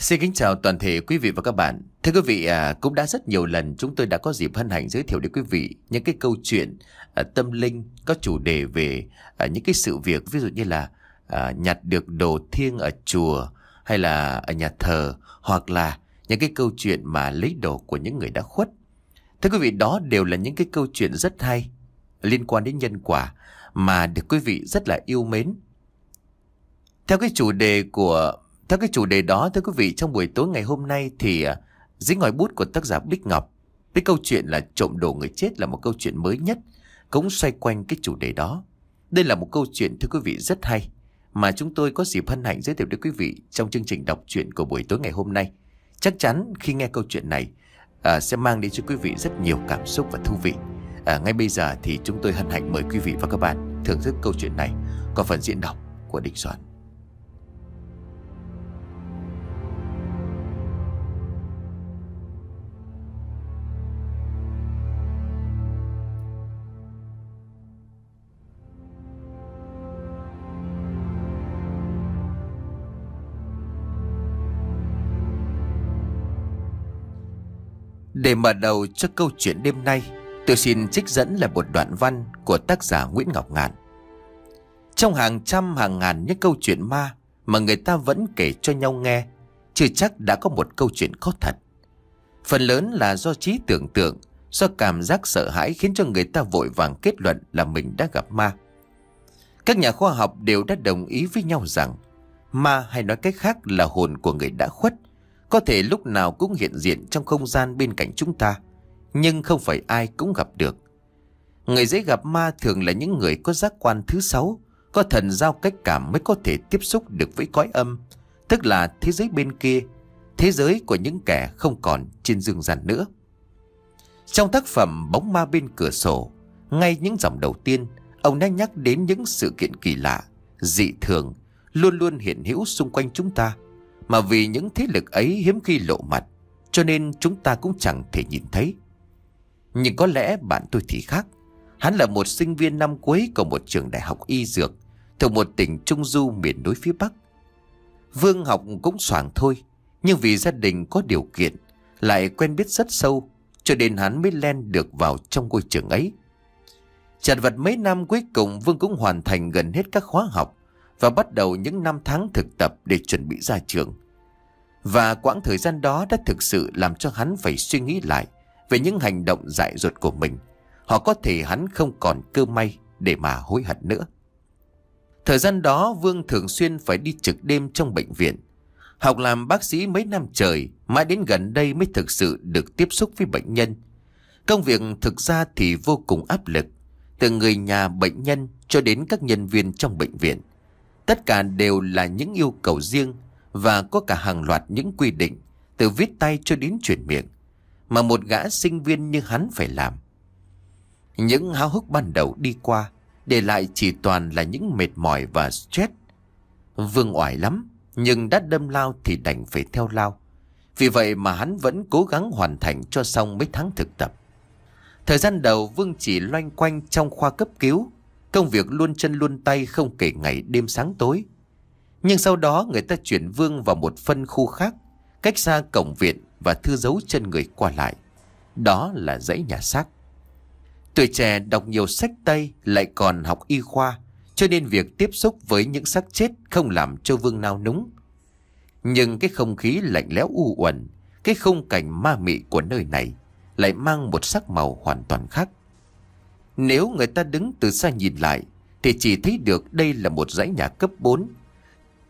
Xin kính chào toàn thể quý vị và các bạn. Thưa quý vị, à, cũng đã rất nhiều lần chúng tôi đã có dịp hân hạnh giới thiệu đến quý vị những cái câu chuyện à, tâm linh có chủ đề về à, những cái sự việc ví dụ như là à, nhặt được đồ thiêng ở chùa hay là ở nhà thờ hoặc là những cái câu chuyện mà lấy đồ của những người đã khuất. Thưa quý vị, đó đều là những cái câu chuyện rất hay liên quan đến nhân quả mà được quý vị rất là yêu mến. Theo cái chủ đề của theo cái chủ đề đó thưa quý vị trong buổi tối ngày hôm nay thì à, dưới ngòi bút của tác giả Bích Ngọc cái câu chuyện là trộm đồ người chết là một câu chuyện mới nhất cũng xoay quanh cái chủ đề đó. Đây là một câu chuyện thưa quý vị rất hay mà chúng tôi có dịp hân hạnh giới thiệu đến quý vị trong chương trình đọc truyện của buổi tối ngày hôm nay. Chắc chắn khi nghe câu chuyện này à, sẽ mang đến cho quý vị rất nhiều cảm xúc và thú vị. À, ngay bây giờ thì chúng tôi hân hạnh mời quý vị và các bạn thưởng thức câu chuyện này qua phần diễn đọc của Đình Soạn. Để mở đầu cho câu chuyện đêm nay, tôi xin trích dẫn là một đoạn văn của tác giả Nguyễn Ngọc Ngạn. Trong hàng trăm hàng ngàn những câu chuyện ma mà người ta vẫn kể cho nhau nghe, chưa chắc đã có một câu chuyện có thật. Phần lớn là do trí tưởng tượng, do cảm giác sợ hãi khiến cho người ta vội vàng kết luận là mình đã gặp ma. Các nhà khoa học đều đã đồng ý với nhau rằng ma hay nói cách khác là hồn của người đã khuất – có thể lúc nào cũng hiện diện trong không gian bên cạnh chúng ta Nhưng không phải ai cũng gặp được Người dễ gặp ma thường là những người có giác quan thứ sáu Có thần giao cách cảm mới có thể tiếp xúc được với cõi âm Tức là thế giới bên kia Thế giới của những kẻ không còn trên dương gian nữa Trong tác phẩm Bóng ma bên cửa sổ Ngay những dòng đầu tiên Ông đã nhắc đến những sự kiện kỳ lạ Dị thường Luôn luôn hiện hữu xung quanh chúng ta mà vì những thế lực ấy hiếm khi lộ mặt Cho nên chúng ta cũng chẳng thể nhìn thấy Nhưng có lẽ bạn tôi thì khác Hắn là một sinh viên năm cuối của một trường đại học y dược Thuộc một tỉnh Trung Du miền núi phía Bắc Vương học cũng soàng thôi Nhưng vì gia đình có điều kiện Lại quen biết rất sâu Cho nên hắn mới len được vào trong ngôi trường ấy Chật vật mấy năm cuối cùng Vương cũng hoàn thành gần hết các khóa học và bắt đầu những năm tháng thực tập để chuẩn bị ra trường. Và quãng thời gian đó đã thực sự làm cho hắn phải suy nghĩ lại về những hành động dại dột của mình. Họ có thể hắn không còn cơ may để mà hối hận nữa. Thời gian đó Vương thường xuyên phải đi trực đêm trong bệnh viện. Học làm bác sĩ mấy năm trời, mãi đến gần đây mới thực sự được tiếp xúc với bệnh nhân. Công việc thực ra thì vô cùng áp lực, từ người nhà bệnh nhân cho đến các nhân viên trong bệnh viện. Tất cả đều là những yêu cầu riêng và có cả hàng loạt những quy định từ viết tay cho đến chuyển miệng mà một gã sinh viên như hắn phải làm. Những háo hức ban đầu đi qua để lại chỉ toàn là những mệt mỏi và stress. Vương oải lắm nhưng đã đâm lao thì đành phải theo lao. Vì vậy mà hắn vẫn cố gắng hoàn thành cho xong mấy tháng thực tập. Thời gian đầu Vương chỉ loanh quanh trong khoa cấp cứu Công việc luôn chân luôn tay không kể ngày đêm sáng tối. Nhưng sau đó người ta chuyển Vương vào một phân khu khác, cách xa cổng viện và thư dấu chân người qua lại. Đó là dãy nhà xác. Tuổi trẻ đọc nhiều sách Tây lại còn học y khoa, cho nên việc tiếp xúc với những xác chết không làm cho Vương nao núng. Nhưng cái không khí lạnh lẽo u uẩn, cái khung cảnh ma mị của nơi này lại mang một sắc màu hoàn toàn khác. Nếu người ta đứng từ xa nhìn lại Thì chỉ thấy được đây là một dãy nhà cấp 4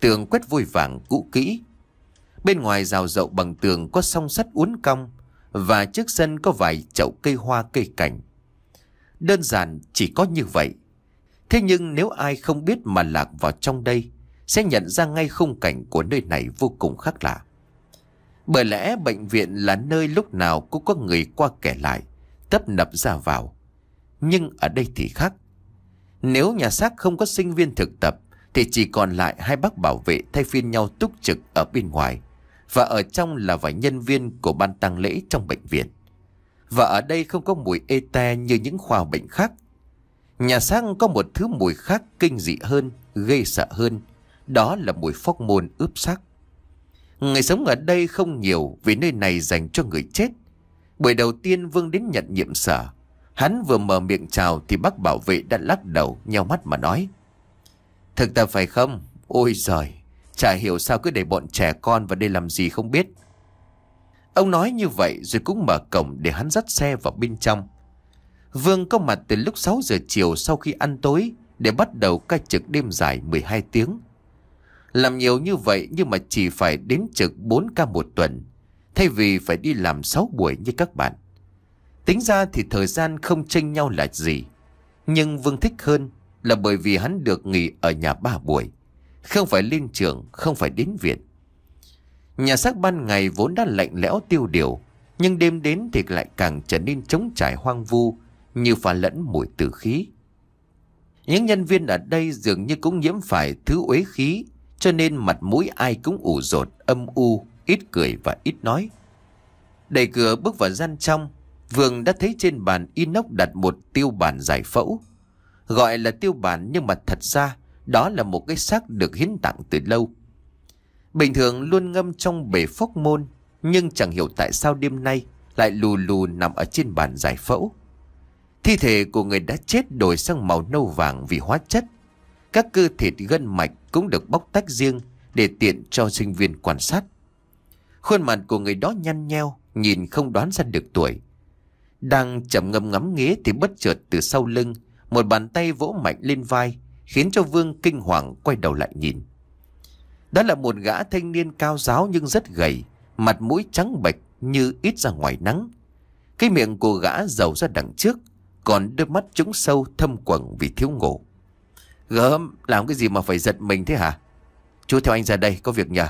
Tường quét vôi vàng cũ kỹ Bên ngoài rào rậu bằng tường có song sắt uốn cong Và trước sân có vài chậu cây hoa cây cảnh Đơn giản chỉ có như vậy Thế nhưng nếu ai không biết mà lạc vào trong đây Sẽ nhận ra ngay khung cảnh của nơi này vô cùng khác lạ Bởi lẽ bệnh viện là nơi lúc nào cũng có người qua kẻ lại Tấp nập ra vào nhưng ở đây thì khác. Nếu nhà xác không có sinh viên thực tập thì chỉ còn lại hai bác bảo vệ thay phiên nhau túc trực ở bên ngoài và ở trong là vài nhân viên của ban tang lễ trong bệnh viện. Và ở đây không có mùi ê te như những khoa bệnh khác. Nhà xác có một thứ mùi khác kinh dị hơn, gây sợ hơn. Đó là mùi phóc môn ướp xác. Người sống ở đây không nhiều vì nơi này dành cho người chết. Buổi đầu tiên Vương đến nhận nhiệm sở Hắn vừa mở miệng chào thì bác bảo vệ đã lắc đầu, nhau mắt mà nói. Thực tập phải không? Ôi giời, chả hiểu sao cứ để bọn trẻ con vào đây làm gì không biết. Ông nói như vậy rồi cũng mở cổng để hắn dắt xe vào bên trong. Vương có mặt từ lúc 6 giờ chiều sau khi ăn tối để bắt đầu ca trực đêm dài 12 tiếng. Làm nhiều như vậy nhưng mà chỉ phải đến trực 4 ca một tuần, thay vì phải đi làm 6 buổi như các bạn. Tính ra thì thời gian không tranh nhau là gì. Nhưng Vương thích hơn là bởi vì hắn được nghỉ ở nhà ba buổi. Không phải lên trường, không phải đến viện. Nhà xác ban ngày vốn đã lạnh lẽo tiêu điều. Nhưng đêm đến thì lại càng trở nên trống trải hoang vu như pha lẫn mùi tử khí. Những nhân viên ở đây dường như cũng nhiễm phải thứ uế khí cho nên mặt mũi ai cũng ủ rột, âm u, ít cười và ít nói. Đẩy cửa bước vào gian trong, Vương đã thấy trên bàn inox đặt một tiêu bản giải phẫu. Gọi là tiêu bản nhưng mà thật ra đó là một cái xác được hiến tặng từ lâu. Bình thường luôn ngâm trong bể phốc môn, nhưng chẳng hiểu tại sao đêm nay lại lù lù nằm ở trên bàn giải phẫu. Thi thể của người đã chết đổi sang màu nâu vàng vì hóa chất. Các cơ thịt gân mạch cũng được bóc tách riêng để tiện cho sinh viên quan sát. Khuôn mặt của người đó nhăn nheo, nhìn không đoán ra được tuổi. Đang chậm ngâm ngắm nghía thì bất chợt từ sau lưng, một bàn tay vỗ mạnh lên vai, khiến cho Vương kinh hoàng quay đầu lại nhìn. Đó là một gã thanh niên cao giáo nhưng rất gầy, mặt mũi trắng bệch như ít ra ngoài nắng. Cái miệng của gã giàu ra đằng trước, còn đôi mắt trũng sâu thâm quẩn vì thiếu ngủ. Gớm, làm cái gì mà phải giật mình thế hả? Chú theo anh ra đây, có việc nhờ.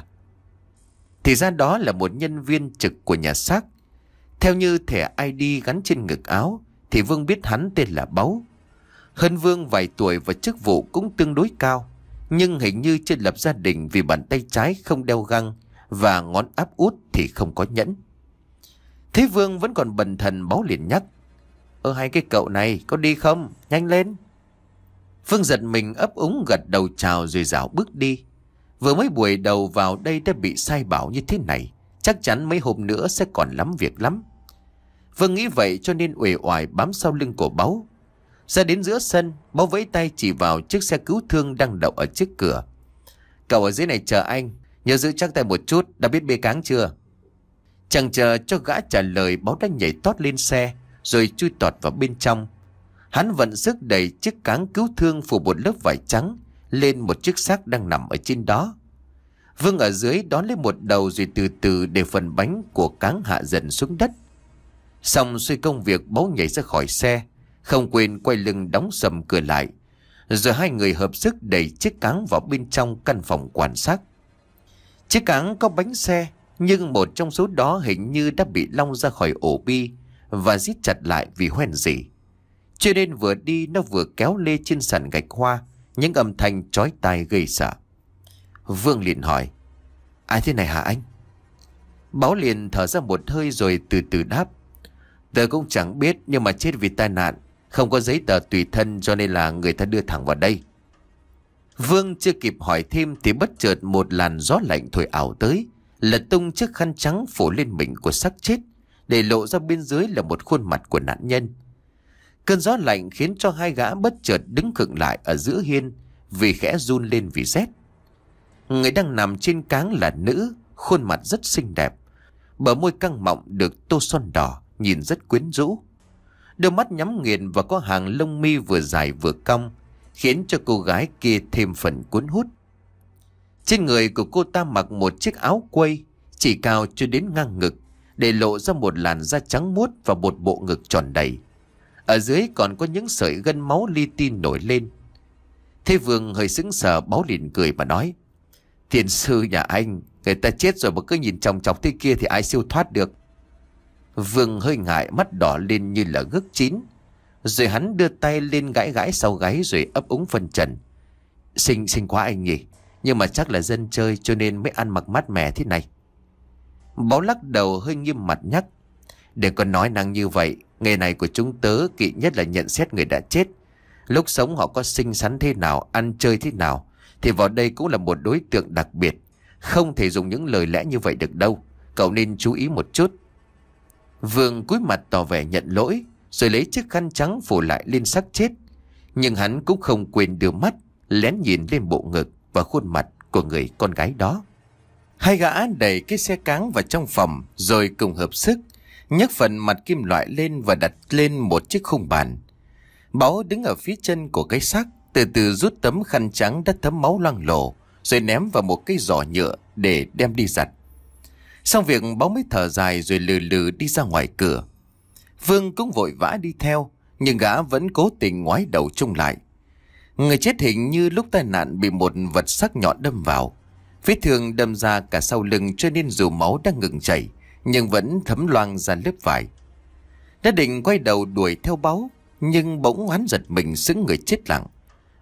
Thì ra đó là một nhân viên trực của nhà xác theo như thẻ ID gắn trên ngực áo thì Vương biết hắn tên là Báu. Hơn Vương vài tuổi và chức vụ cũng tương đối cao, nhưng hình như chưa lập gia đình vì bàn tay trái không đeo găng và ngón áp út thì không có nhẫn. Thế Vương vẫn còn bần thần Báu liền nhắc. Ơ hai cái cậu này có đi không? Nhanh lên! Phương giật mình ấp úng gật đầu chào rồi rảo bước đi. Vừa mới buổi đầu vào đây đã bị sai bảo như thế này. Chắc chắn mấy hôm nữa sẽ còn lắm việc lắm. Vương nghĩ vậy cho nên uể oải bám sau lưng của báu. Ra đến giữa sân, báu vẫy tay chỉ vào chiếc xe cứu thương đang đậu ở trước cửa. Cậu ở dưới này chờ anh, nhớ giữ chắc tay một chút, đã biết bê cáng chưa? Chẳng chờ cho gã trả lời báu đã nhảy tót lên xe, rồi chui tọt vào bên trong. Hắn vận sức đẩy chiếc cáng cứu thương phủ một lớp vải trắng lên một chiếc xác đang nằm ở trên đó. Vương ở dưới đón lấy một đầu rồi từ từ để phần bánh của cáng hạ dần xuống đất. Xong suy công việc báo nhảy ra khỏi xe Không quên quay lưng đóng sầm cửa lại Rồi hai người hợp sức đẩy chiếc cáng vào bên trong căn phòng quan sát Chiếc cáng có bánh xe Nhưng một trong số đó hình như đã bị long ra khỏi ổ bi Và giết chặt lại vì hoen gì Cho nên vừa đi nó vừa kéo lê trên sàn gạch hoa Những âm thanh chói tai gây sợ Vương liền hỏi Ai thế này hả anh? Báo liền thở ra một hơi rồi từ từ đáp Tớ cũng chẳng biết nhưng mà chết vì tai nạn Không có giấy tờ tùy thân cho nên là người ta đưa thẳng vào đây Vương chưa kịp hỏi thêm thì bất chợt một làn gió lạnh thổi ảo tới Lật tung chiếc khăn trắng phủ lên mình của xác chết Để lộ ra bên dưới là một khuôn mặt của nạn nhân Cơn gió lạnh khiến cho hai gã bất chợt đứng khựng lại ở giữa hiên Vì khẽ run lên vì rét Người đang nằm trên cáng là nữ Khuôn mặt rất xinh đẹp Bờ môi căng mọng được tô son đỏ nhìn rất quyến rũ. Đôi mắt nhắm nghiền và có hàng lông mi vừa dài vừa cong, khiến cho cô gái kia thêm phần cuốn hút. Trên người của cô ta mặc một chiếc áo quây, chỉ cao cho đến ngang ngực, để lộ ra một làn da trắng muốt và một bộ ngực tròn đầy. Ở dưới còn có những sợi gân máu li ti nổi lên. Thế Vương hơi sững sờ báo liền cười mà nói. Thiền sư nhà anh, người ta chết rồi mà cứ nhìn chồng chọc thế kia thì ai siêu thoát được. Vương hơi ngại mắt đỏ lên như là gức chín Rồi hắn đưa tay lên gãi gãi sau gáy rồi ấp úng phân trần Xinh xinh quá anh nhỉ Nhưng mà chắc là dân chơi cho nên mới ăn mặc mát mẻ thế này Báo lắc đầu hơi nghiêm mặt nhắc để có nói năng như vậy Nghề này của chúng tớ kỵ nhất là nhận xét người đã chết Lúc sống họ có xinh xắn thế nào Ăn chơi thế nào Thì vào đây cũng là một đối tượng đặc biệt Không thể dùng những lời lẽ như vậy được đâu Cậu nên chú ý một chút Vương cúi mặt tỏ vẻ nhận lỗi Rồi lấy chiếc khăn trắng phủ lại lên xác chết Nhưng hắn cũng không quên đưa mắt Lén nhìn lên bộ ngực Và khuôn mặt của người con gái đó Hai gã đẩy cái xe cáng vào trong phòng Rồi cùng hợp sức nhấc phần mặt kim loại lên Và đặt lên một chiếc khung bàn Báo đứng ở phía chân của cái xác Từ từ rút tấm khăn trắng đã thấm máu loang lổ Rồi ném vào một cái giỏ nhựa Để đem đi giặt Xong việc báo mới thở dài rồi lừ lừ đi ra ngoài cửa. Vương cũng vội vã đi theo, nhưng gã vẫn cố tình ngoái đầu trông lại. Người chết hình như lúc tai nạn bị một vật sắc nhọn đâm vào. Vết thương đâm ra cả sau lưng cho nên dù máu đang ngừng chảy, nhưng vẫn thấm loang ra lớp vải. Đã định quay đầu đuổi theo báo, nhưng bỗng hoán giật mình xứng người chết lặng.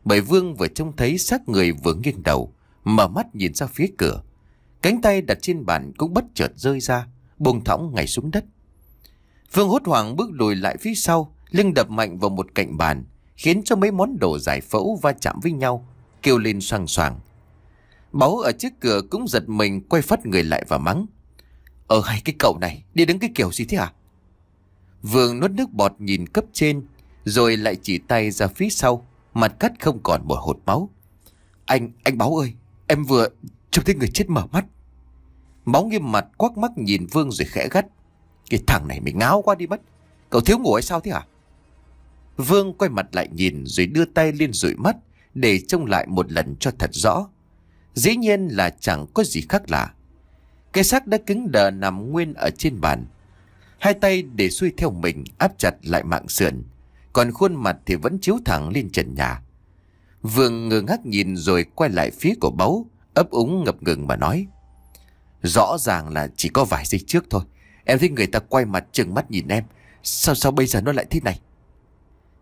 Bởi Vương vừa trông thấy xác người vừa nghiêng đầu, mở mắt nhìn ra phía cửa. Cánh tay đặt trên bàn cũng bất chợt rơi ra, buông thõng ngay xuống đất. Phương hốt hoảng bước lùi lại phía sau, lưng đập mạnh vào một cạnh bàn, khiến cho mấy món đồ giải phẫu va chạm với nhau, kêu lên xoang xoàng. Báu ở trước cửa cũng giật mình quay phát người lại và mắng. Ờ hay cái cậu này, đi đứng cái kiểu gì thế à? Vương nuốt nước bọt nhìn cấp trên, rồi lại chỉ tay ra phía sau, mặt cắt không còn một hột máu. Anh, anh Báu ơi, em vừa Trông thấy người chết mở mắt Máu nghiêm mặt quắc mắt nhìn Vương rồi khẽ gắt Cái thằng này mày ngáo quá đi mất Cậu thiếu ngủ hay sao thế hả Vương quay mặt lại nhìn rồi đưa tay lên rụi mắt Để trông lại một lần cho thật rõ Dĩ nhiên là chẳng có gì khác lạ Cái xác đã cứng đờ nằm nguyên ở trên bàn Hai tay để xuôi theo mình áp chặt lại mạng sườn Còn khuôn mặt thì vẫn chiếu thẳng lên trần nhà Vương ngơ ngác nhìn rồi quay lại phía của báu ấp úng ngập ngừng mà nói. Rõ ràng là chỉ có vài giây trước thôi. Em thấy người ta quay mặt trừng mắt nhìn em. Sao sao bây giờ nó lại thế này?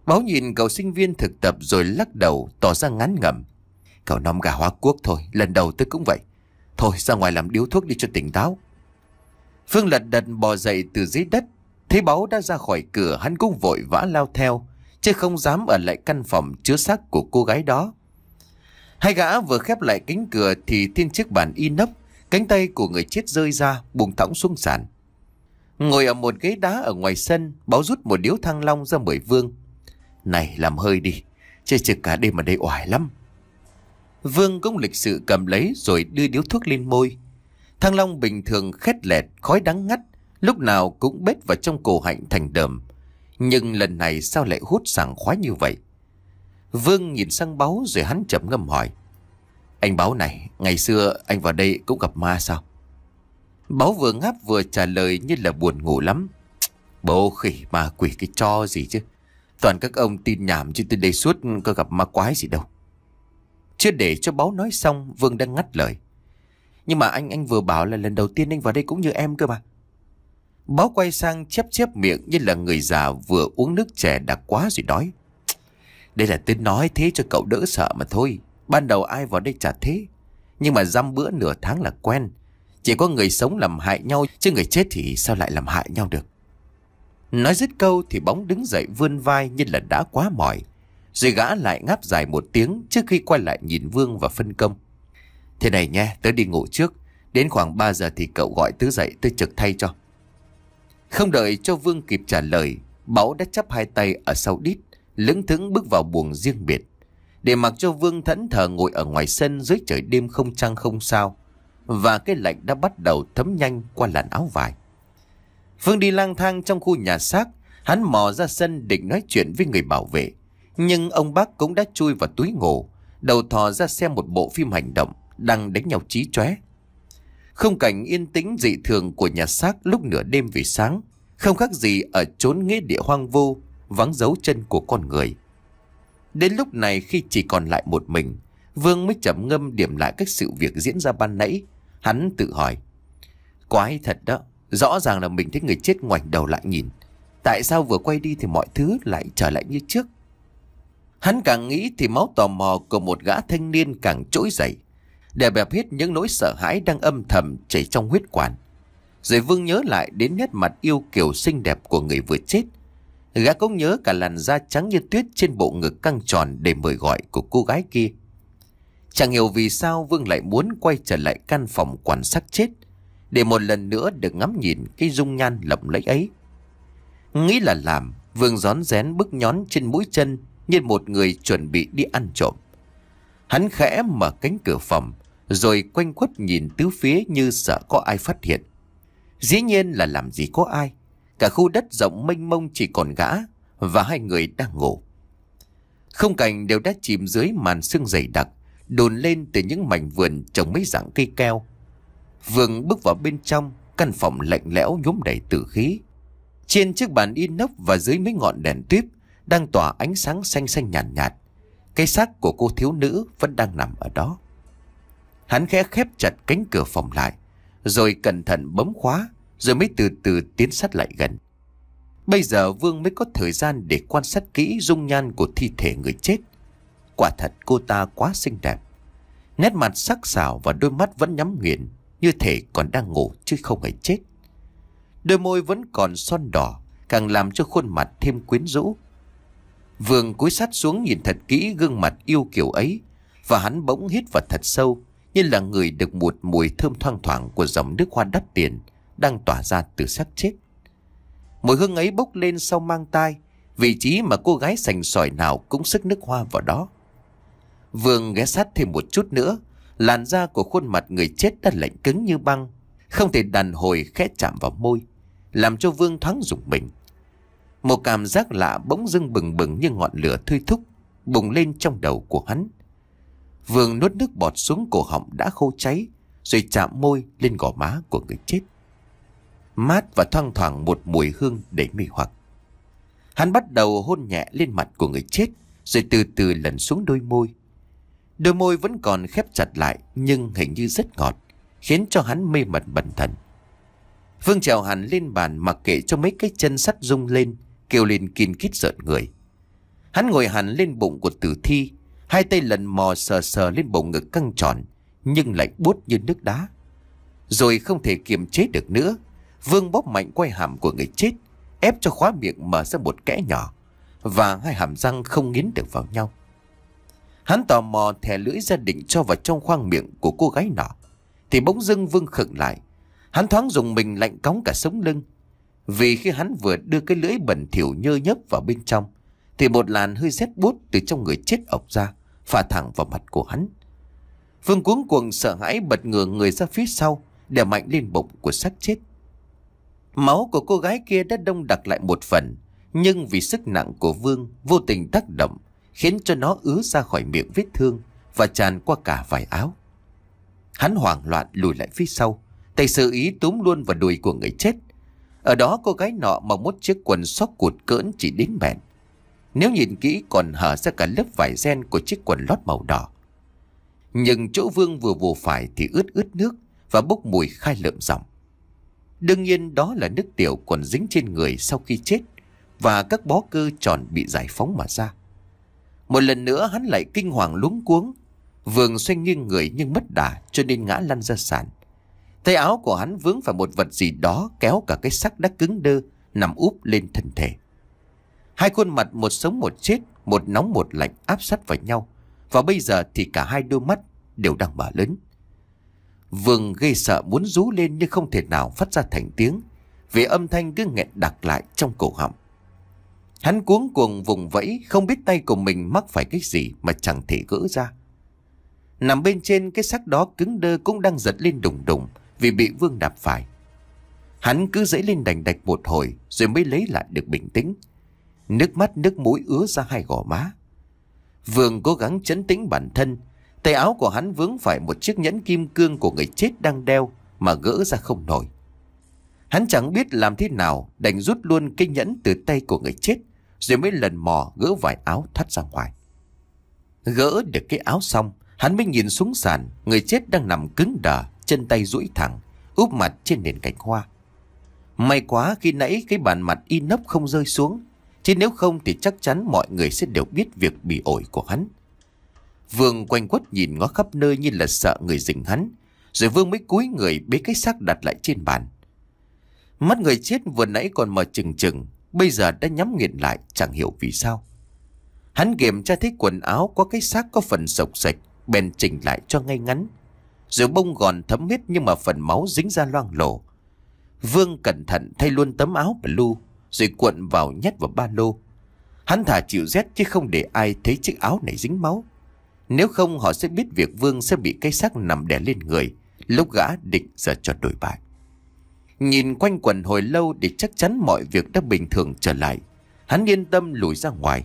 Báo nhìn cậu sinh viên thực tập rồi lắc đầu tỏ ra ngán ngẩm. Cậu nom gà hóa quốc thôi, lần đầu tôi cũng vậy. Thôi ra ngoài làm điếu thuốc đi cho tỉnh táo. Phương lật đật bò dậy từ dưới đất. Thấy báo đã ra khỏi cửa hắn cũng vội vã lao theo. Chứ không dám ở lại căn phòng chứa xác của cô gái đó. Hai gã vừa khép lại cánh cửa thì thiên chiếc bàn y nấp cánh tay của người chết rơi ra, buông thõng xuống sàn. Ngồi ở một ghế đá ở ngoài sân, báo rút một điếu thăng long ra mời Vương. Này làm hơi đi, chơi trực cả đêm ở đây oải lắm. Vương cũng lịch sự cầm lấy rồi đưa điếu thuốc lên môi. Thăng long bình thường khét lẹt, khói đắng ngắt, lúc nào cũng bết vào trong cổ hạnh thành đờm. Nhưng lần này sao lại hút sảng khoái như vậy? Vương nhìn sang Báo rồi hắn chậm ngâm hỏi. Anh Báo này, ngày xưa anh vào đây cũng gặp ma sao? Báo vừa ngáp vừa trả lời như là buồn ngủ lắm. Bố khỉ mà quỷ cái cho gì chứ. Toàn các ông tin nhảm chứ tin đây suốt có gặp ma quái gì đâu. Chưa để cho Báo nói xong, Vương đang ngắt lời. Nhưng mà anh anh vừa bảo là lần đầu tiên anh vào đây cũng như em cơ mà. Báo quay sang chép chép miệng như là người già vừa uống nước chè đã quá rồi đói. Đây là tôi nói thế cho cậu đỡ sợ mà thôi Ban đầu ai vào đây chả thế Nhưng mà dăm bữa nửa tháng là quen Chỉ có người sống làm hại nhau Chứ người chết thì sao lại làm hại nhau được Nói dứt câu thì bóng đứng dậy vươn vai như là đã quá mỏi Rồi gã lại ngáp dài một tiếng trước khi quay lại nhìn Vương và phân công Thế này nha, tớ đi ngủ trước Đến khoảng 3 giờ thì cậu gọi tớ dậy tớ trực thay cho Không đợi cho Vương kịp trả lời Bảo đã chấp hai tay ở sau đít lững thững bước vào buồng riêng biệt. Để mặc cho Vương thẫn thờ ngồi ở ngoài sân dưới trời đêm không trăng không sao. Và cái lạnh đã bắt đầu thấm nhanh qua làn áo vải. Vương đi lang thang trong khu nhà xác, hắn mò ra sân định nói chuyện với người bảo vệ. Nhưng ông bác cũng đã chui vào túi ngủ, đầu thò ra xem một bộ phim hành động đang đánh nhau trí chóe. Không cảnh yên tĩnh dị thường của nhà xác lúc nửa đêm về sáng, không khác gì ở chốn nghĩa địa hoang vu vắng dấu chân của con người. Đến lúc này khi chỉ còn lại một mình, Vương mới chậm ngâm điểm lại các sự việc diễn ra ban nãy. Hắn tự hỏi. Quái thật đó, rõ ràng là mình thấy người chết ngoảnh đầu lại nhìn. Tại sao vừa quay đi thì mọi thứ lại trở lại như trước? Hắn càng nghĩ thì máu tò mò của một gã thanh niên càng trỗi dậy. Để bẹp hết những nỗi sợ hãi đang âm thầm chảy trong huyết quản. Rồi Vương nhớ lại đến nét mặt yêu kiều xinh đẹp của người vừa chết Gã cũng nhớ cả làn da trắng như tuyết trên bộ ngực căng tròn để mời gọi của cô gái kia. Chẳng hiểu vì sao Vương lại muốn quay trở lại căn phòng quan sát chết để một lần nữa được ngắm nhìn cái dung nhan lộng lẫy ấy. Nghĩ là làm, Vương gión rén bước nhón trên mũi chân như một người chuẩn bị đi ăn trộm. Hắn khẽ mở cánh cửa phòng rồi quanh quất nhìn tứ phía như sợ có ai phát hiện. Dĩ nhiên là làm gì có ai. Cả khu đất rộng mênh mông chỉ còn gã Và hai người đang ngủ Không cảnh đều đã chìm dưới màn sương dày đặc Đồn lên từ những mảnh vườn trồng mấy dạng cây keo Vương bước vào bên trong Căn phòng lạnh lẽo nhốm đầy tử khí Trên chiếc bàn inox và dưới mấy ngọn đèn tuyếp Đang tỏa ánh sáng xanh xanh nhàn nhạt, nhạt Cái xác của cô thiếu nữ vẫn đang nằm ở đó Hắn khẽ khép chặt cánh cửa phòng lại Rồi cẩn thận bấm khóa rồi mới từ từ tiến sát lại gần. Bây giờ Vương mới có thời gian để quan sát kỹ dung nhan của thi thể người chết. Quả thật cô ta quá xinh đẹp. Nét mặt sắc sảo và đôi mắt vẫn nhắm nghiền, như thể còn đang ngủ chứ không hề chết. Đôi môi vẫn còn son đỏ, càng làm cho khuôn mặt thêm quyến rũ. Vương cúi sát xuống nhìn thật kỹ gương mặt yêu kiểu ấy, và hắn bỗng hít vào thật sâu, như là người được một mùi thơm thoang thoảng của dòng nước hoa đắt tiền đang tỏa ra từ xác chết. Mùi hương ấy bốc lên sau mang tai, vị trí mà cô gái sành sỏi nào cũng sức nước hoa vào đó. Vương ghé sát thêm một chút nữa, làn da của khuôn mặt người chết đã lạnh cứng như băng, không thể đàn hồi khẽ chạm vào môi, làm cho Vương thoáng rụng mình. Một cảm giác lạ bỗng dưng bừng bừng như ngọn lửa thui thúc, bùng lên trong đầu của hắn. Vương nuốt nước bọt xuống cổ họng đã khô cháy, rồi chạm môi lên gò má của người chết mát và thoang thoảng một mùi hương đầy mê hoặc. Hắn bắt đầu hôn nhẹ lên mặt của người chết, rồi từ từ lần xuống đôi môi. Đôi môi vẫn còn khép chặt lại nhưng hình như rất ngọt, khiến cho hắn mê mẩn bẩn thần. Phương trèo hẳn lên bàn mặc kệ cho mấy cái chân sắt rung lên, kêu lên kinh kít rợn người. Hắn ngồi hẳn lên bụng của tử thi, hai tay lần mò sờ sờ lên bầu ngực căng tròn, nhưng lạnh buốt như nước đá. Rồi không thể kiềm chế được nữa, Vương bóp mạnh quay hàm của người chết Ép cho khóa miệng mở ra một kẽ nhỏ Và hai hàm răng không nghiến được vào nhau Hắn tò mò thè lưỡi ra định cho vào trong khoang miệng của cô gái nọ Thì bỗng dưng Vương khựng lại Hắn thoáng dùng mình lạnh cóng cả sống lưng Vì khi hắn vừa đưa cái lưỡi bẩn thỉu nhơ nhấp vào bên trong Thì một làn hơi rét bút từ trong người chết ọc ra Phả thẳng vào mặt của hắn Vương cuống cuồng sợ hãi bật ngửa người ra phía sau Đè mạnh lên bụng của xác chết Máu của cô gái kia đã đông đặc lại một phần, nhưng vì sức nặng của Vương vô tình tác động, khiến cho nó ứa ra khỏi miệng vết thương và tràn qua cả vài áo. Hắn hoảng loạn lùi lại phía sau, tay sự ý túm luôn vào đùi của người chết. Ở đó cô gái nọ mặc một chiếc quần sóc cụt cỡn chỉ đến bẹn. Nếu nhìn kỹ còn hở ra cả lớp vải ren của chiếc quần lót màu đỏ. Nhưng chỗ vương vừa vồ phải thì ướt ướt nước và bốc mùi khai lợm ròng. Đương nhiên đó là nước tiểu còn dính trên người sau khi chết và các bó cơ tròn bị giải phóng mà ra. Một lần nữa hắn lại kinh hoàng luống cuống, vương xoay nghiêng người nhưng mất đà cho nên ngã lăn ra sàn. Tay áo của hắn vướng vào một vật gì đó kéo cả cái sắc đã cứng đơ nằm úp lên thân thể. Hai khuôn mặt một sống một chết, một nóng một lạnh áp sát vào nhau và bây giờ thì cả hai đôi mắt đều đang mở lớn. Vương gây sợ muốn rú lên nhưng không thể nào phát ra thành tiếng Vì âm thanh cứ nghẹn đặc lại trong cổ họng Hắn cuống cuồng vùng vẫy Không biết tay của mình mắc phải cái gì mà chẳng thể gỡ ra Nằm bên trên cái xác đó cứng đơ cũng đang giật lên đùng đùng Vì bị Vương đạp phải Hắn cứ dãy lên đành đạch một hồi Rồi mới lấy lại được bình tĩnh Nước mắt nước mũi ứa ra hai gò má Vương cố gắng chấn tĩnh bản thân Tay áo của hắn vướng phải một chiếc nhẫn kim cương của người chết đang đeo mà gỡ ra không nổi. Hắn chẳng biết làm thế nào đành rút luôn cái nhẫn từ tay của người chết rồi mới lần mò gỡ vải áo thoát ra ngoài. Gỡ được cái áo xong, hắn mới nhìn xuống sàn, người chết đang nằm cứng đờ, chân tay duỗi thẳng, úp mặt trên nền cánh hoa. May quá khi nãy cái bàn mặt inox không rơi xuống, chứ nếu không thì chắc chắn mọi người sẽ đều biết việc bị ổi của hắn. Vương quanh quất nhìn ngó khắp nơi như là sợ người dình hắn. Rồi Vương mới cúi người bế cái xác đặt lại trên bàn. Mắt người chết vừa nãy còn mở chừng chừng, bây giờ đã nhắm nghiền lại chẳng hiểu vì sao. Hắn kiểm tra thấy quần áo có cái xác có phần sộc sạch, bèn chỉnh lại cho ngay ngắn. Rồi bông gòn thấm hết nhưng mà phần máu dính ra loang lổ. Vương cẩn thận thay luôn tấm áo blue, rồi cuộn vào nhét vào ba lô. Hắn thả chịu rét chứ không để ai thấy chiếc áo này dính máu. Nếu không họ sẽ biết việc Vương sẽ bị cái xác nằm đè lên người Lúc gã địch giờ cho đổi bại Nhìn quanh quần hồi lâu để chắc chắn mọi việc đã bình thường trở lại Hắn yên tâm lùi ra ngoài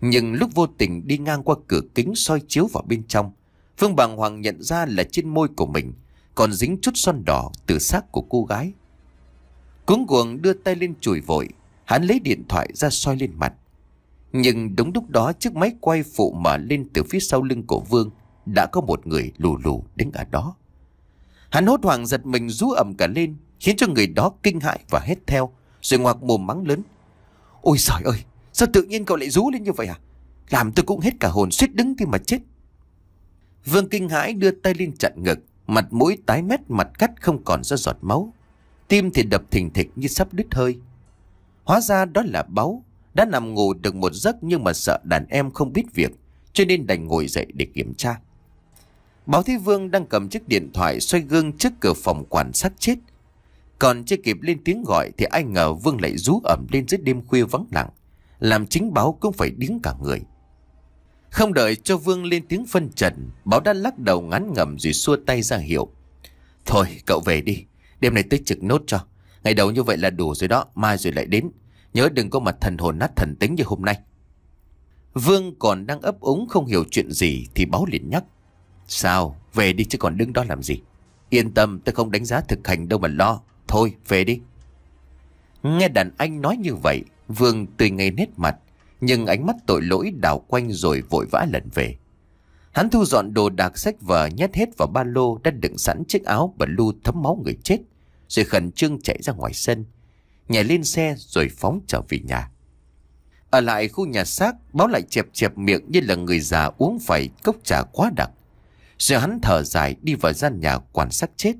Nhưng lúc vô tình đi ngang qua cửa kính soi chiếu vào bên trong Phương Bàng Hoàng nhận ra là trên môi của mình Còn dính chút son đỏ từ xác của cô gái Cuống cuồng đưa tay lên chùi vội Hắn lấy điện thoại ra soi lên mặt nhưng đúng lúc đó chiếc máy quay phụ mà lên từ phía sau lưng của Vương Đã có một người lù lù đứng ở đó Hắn hốt hoảng giật mình rú ẩm cả lên Khiến cho người đó kinh hại và hét theo Rồi ngoạc mồm mắng lớn Ôi trời ơi Sao tự nhiên cậu lại rú lên như vậy à Làm tôi cũng hết cả hồn suýt đứng thì mà chết Vương kinh hãi đưa tay lên chặn ngực Mặt mũi tái mét mặt cắt không còn ra giọt máu Tim thì đập thình thịch như sắp đứt hơi Hóa ra đó là báu đã nằm ngủ được một giấc nhưng mà sợ đàn em không biết việc Cho nên đành ngồi dậy để kiểm tra Báo Thế Vương đang cầm chiếc điện thoại xoay gương trước cửa phòng quản sát chết Còn chưa kịp lên tiếng gọi thì ai ngờ Vương lại rú ẩm lên dưới đêm khuya vắng lặng Làm chính báo cũng phải điếng cả người Không đợi cho Vương lên tiếng phân trần Báo đã lắc đầu ngán ngẩm rồi xua tay ra hiệu Thôi cậu về đi Đêm này tích trực nốt cho Ngày đầu như vậy là đủ rồi đó Mai rồi lại đến Nhớ đừng có mặt thần hồn nát thần tính như hôm nay Vương còn đang ấp úng không hiểu chuyện gì Thì báo liền nhắc Sao về đi chứ còn đứng đó làm gì Yên tâm tôi không đánh giá thực hành đâu mà lo Thôi về đi Nghe đàn anh nói như vậy Vương tươi ngây nét mặt Nhưng ánh mắt tội lỗi đảo quanh rồi vội vã lần về Hắn thu dọn đồ đạc sách vở nhét hết vào ba lô đã đựng sẵn chiếc áo và lưu thấm máu người chết Rồi khẩn trương chạy ra ngoài sân nhảy lên xe rồi phóng trở về nhà. Ở lại khu nhà xác, báo lại chẹp chẹp miệng như là người già uống phải cốc trà quá đặc. Rồi hắn thở dài đi vào gian nhà quan sát chết.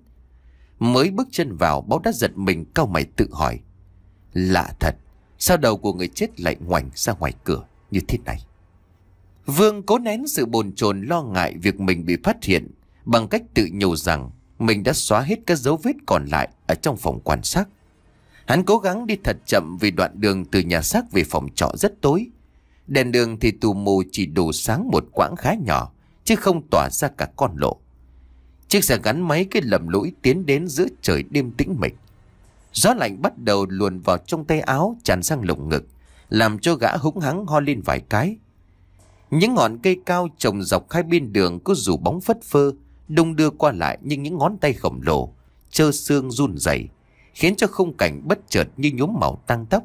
Mới bước chân vào báo đã giật mình cau mày tự hỏi. Lạ thật, sao đầu của người chết lại ngoảnh ra ngoài cửa như thế này? Vương cố nén sự bồn chồn lo ngại việc mình bị phát hiện bằng cách tự nhủ rằng mình đã xóa hết các dấu vết còn lại ở trong phòng quan sát. Hắn cố gắng đi thật chậm vì đoạn đường từ nhà xác về phòng trọ rất tối. Đèn đường thì tù mù chỉ đủ sáng một quãng khá nhỏ, chứ không tỏa ra cả con lộ. Chiếc xe gắn máy cái lầm lũi tiến đến giữa trời đêm tĩnh mịch. Gió lạnh bắt đầu luồn vào trong tay áo tràn sang lồng ngực, làm cho gã húng hắng ho lên vài cái. Những ngọn cây cao trồng dọc hai bên đường cứ rủ bóng phất phơ, đông đưa qua lại như những ngón tay khổng lồ, trơ xương run rẩy khiến cho khung cảnh bất chợt như nhúm màu tăng tốc.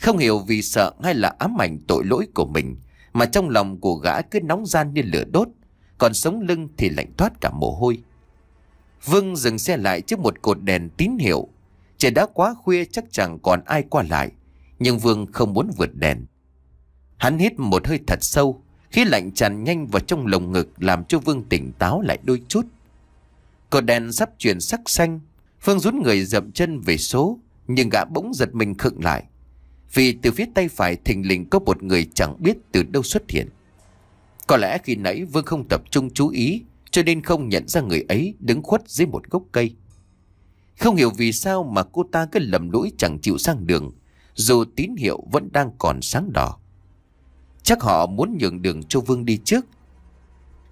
Không hiểu vì sợ hay là ám ảnh tội lỗi của mình mà trong lòng của gã cứ nóng gian như lửa đốt, còn sống lưng thì lạnh thoát cả mồ hôi. Vương dừng xe lại trước một cột đèn tín hiệu. Trời đã quá khuya chắc chẳng còn ai qua lại, nhưng Vương không muốn vượt đèn. Hắn hít một hơi thật sâu, khí lạnh tràn nhanh vào trong lồng ngực làm cho Vương tỉnh táo lại đôi chút. Cột đèn sắp chuyển sắc xanh, Phương rút người dậm chân về số, nhưng gã bỗng giật mình khựng lại. Vì từ phía tay phải thình lình có một người chẳng biết từ đâu xuất hiện. Có lẽ khi nãy Vương không tập trung chú ý, cho nên không nhận ra người ấy đứng khuất dưới một gốc cây. Không hiểu vì sao mà cô ta cứ lầm lũi chẳng chịu sang đường, dù tín hiệu vẫn đang còn sáng đỏ. Chắc họ muốn nhường đường cho Vương đi trước.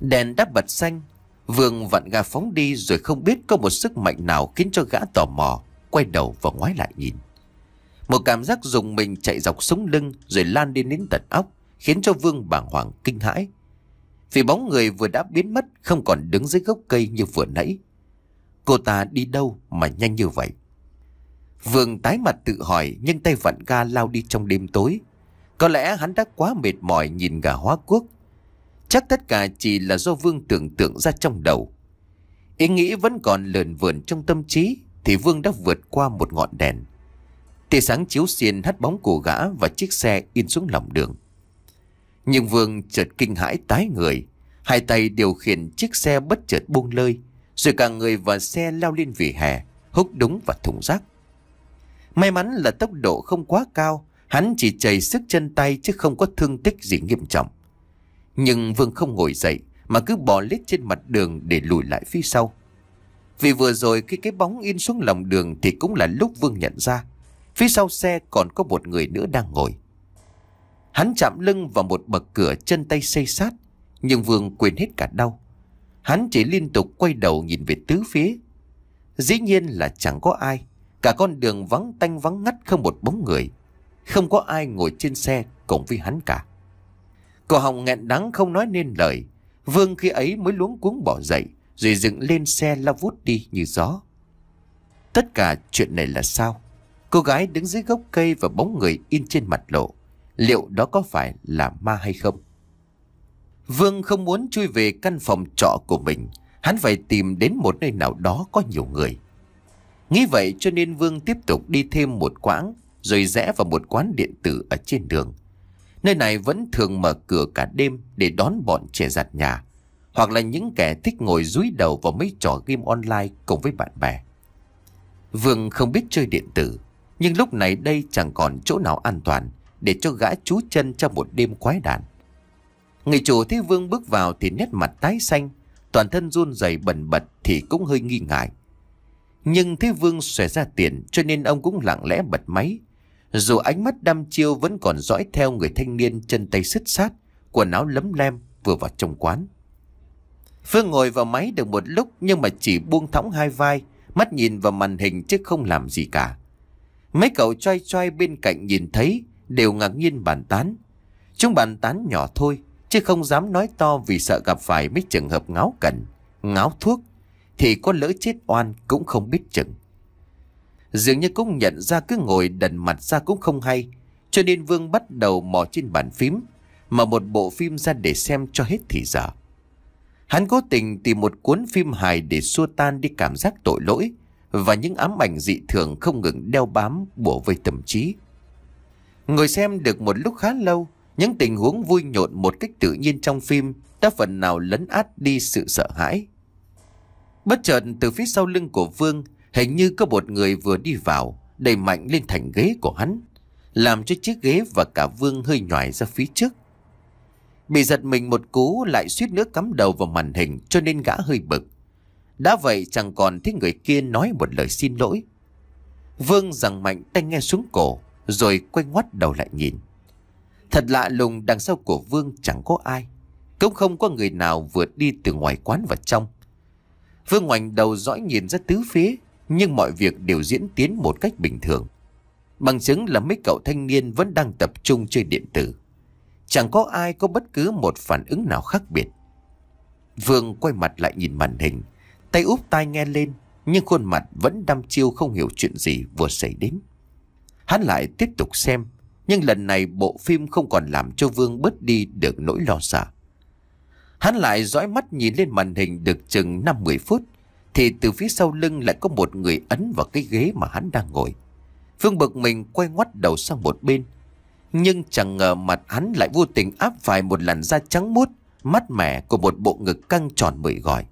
Đèn đã bật xanh, Vương vặn gà phóng đi rồi không biết có một sức mạnh nào khiến cho gã tò mò, quay đầu và ngoái lại nhìn. Một cảm giác dùng mình chạy dọc sống lưng rồi lan đi đến tận óc, khiến cho Vương bàng hoàng kinh hãi. Vì bóng người vừa đã biến mất không còn đứng dưới gốc cây như vừa nãy. Cô ta đi đâu mà nhanh như vậy? Vương tái mặt tự hỏi nhưng tay vặn ga lao đi trong đêm tối. Có lẽ hắn đã quá mệt mỏi nhìn gà hóa quốc Chắc tất cả chỉ là do Vương tưởng tượng ra trong đầu Ý nghĩ vẫn còn lờn vườn trong tâm trí Thì Vương đã vượt qua một ngọn đèn Tia sáng chiếu xiên hắt bóng của gã và chiếc xe in xuống lòng đường Nhưng Vương chợt kinh hãi tái người Hai tay điều khiển chiếc xe bất chợt buông lơi Rồi cả người và xe lao lên vỉa hè Húc đúng và thùng rác May mắn là tốc độ không quá cao Hắn chỉ chảy sức chân tay chứ không có thương tích gì nghiêm trọng nhưng Vương không ngồi dậy mà cứ bò lết trên mặt đường để lùi lại phía sau. Vì vừa rồi khi cái bóng in xuống lòng đường thì cũng là lúc Vương nhận ra phía sau xe còn có một người nữa đang ngồi. Hắn chạm lưng vào một bậc cửa chân tay xây sát nhưng Vương quên hết cả đau. Hắn chỉ liên tục quay đầu nhìn về tứ phía. Dĩ nhiên là chẳng có ai. Cả con đường vắng tanh vắng ngắt không một bóng người. Không có ai ngồi trên xe cùng với hắn cả. Cổ họng nghẹn đắng không nói nên lời. Vương khi ấy mới luống cuống bỏ dậy, rồi dựng lên xe lao vút đi như gió. Tất cả chuyện này là sao? Cô gái đứng dưới gốc cây và bóng người in trên mặt lộ. Liệu đó có phải là ma hay không? Vương không muốn chui về căn phòng trọ của mình. Hắn phải tìm đến một nơi nào đó có nhiều người. Nghĩ vậy cho nên Vương tiếp tục đi thêm một quãng rồi rẽ vào một quán điện tử ở trên đường. Nơi này vẫn thường mở cửa cả đêm để đón bọn trẻ giặt nhà, hoặc là những kẻ thích ngồi dúi đầu vào mấy trò game online cùng với bạn bè. Vương không biết chơi điện tử, nhưng lúc này đây chẳng còn chỗ nào an toàn để cho gã chú chân trong một đêm quái đản. Người chủ thấy Vương bước vào thì nét mặt tái xanh, toàn thân run rẩy bần bật thì cũng hơi nghi ngại. Nhưng thấy Vương xòe ra tiền cho nên ông cũng lặng lẽ bật máy dù ánh mắt đăm chiêu vẫn còn dõi theo người thanh niên chân tay sứt sát, quần áo lấm lem vừa vào trong quán. Phương ngồi vào máy được một lúc nhưng mà chỉ buông thõng hai vai, mắt nhìn vào màn hình chứ không làm gì cả. Mấy cậu trai trai bên cạnh nhìn thấy đều ngạc nhiên bàn tán. Chúng bàn tán nhỏ thôi, chứ không dám nói to vì sợ gặp phải mấy trường hợp ngáo cẩn, ngáo thuốc, thì có lỡ chết oan cũng không biết chừng. Dường như cũng nhận ra cứ ngồi đần mặt ra cũng không hay Cho nên Vương bắt đầu mò trên bàn phím Mà một bộ phim ra để xem cho hết thì giờ Hắn cố tình tìm một cuốn phim hài để xua tan đi cảm giác tội lỗi Và những ám ảnh dị thường không ngừng đeo bám bổ vây tâm trí Ngồi xem được một lúc khá lâu Những tình huống vui nhộn một cách tự nhiên trong phim Đã phần nào lấn át đi sự sợ hãi Bất chợt từ phía sau lưng của Vương Hình như có một người vừa đi vào, đẩy mạnh lên thành ghế của hắn, làm cho chiếc ghế và cả Vương hơi nhòi ra phía trước. Bị giật mình một cú lại suýt nước cắm đầu vào màn hình cho nên gã hơi bực. Đã vậy chẳng còn thấy người kia nói một lời xin lỗi. Vương rằng mạnh tay nghe xuống cổ rồi quay ngoắt đầu lại nhìn. Thật lạ lùng đằng sau của Vương chẳng có ai. Cũng không có người nào vượt đi từ ngoài quán vào trong. Vương ngoảnh đầu dõi nhìn ra tứ phía nhưng mọi việc đều diễn tiến một cách bình thường. Bằng chứng là mấy cậu thanh niên vẫn đang tập trung chơi điện tử. Chẳng có ai có bất cứ một phản ứng nào khác biệt. Vương quay mặt lại nhìn màn hình, tay úp tai nghe lên, nhưng khuôn mặt vẫn đăm chiêu không hiểu chuyện gì vừa xảy đến. Hắn lại tiếp tục xem, nhưng lần này bộ phim không còn làm cho Vương bớt đi được nỗi lo sợ. Hắn lại dõi mắt nhìn lên màn hình được chừng 5-10 phút thì từ phía sau lưng lại có một người ấn vào cái ghế mà hắn đang ngồi. Phương bực mình quay ngoắt đầu sang một bên. Nhưng chẳng ngờ mặt hắn lại vô tình áp phải một làn da trắng mút, mắt mẻ của một bộ ngực căng tròn mười gòi.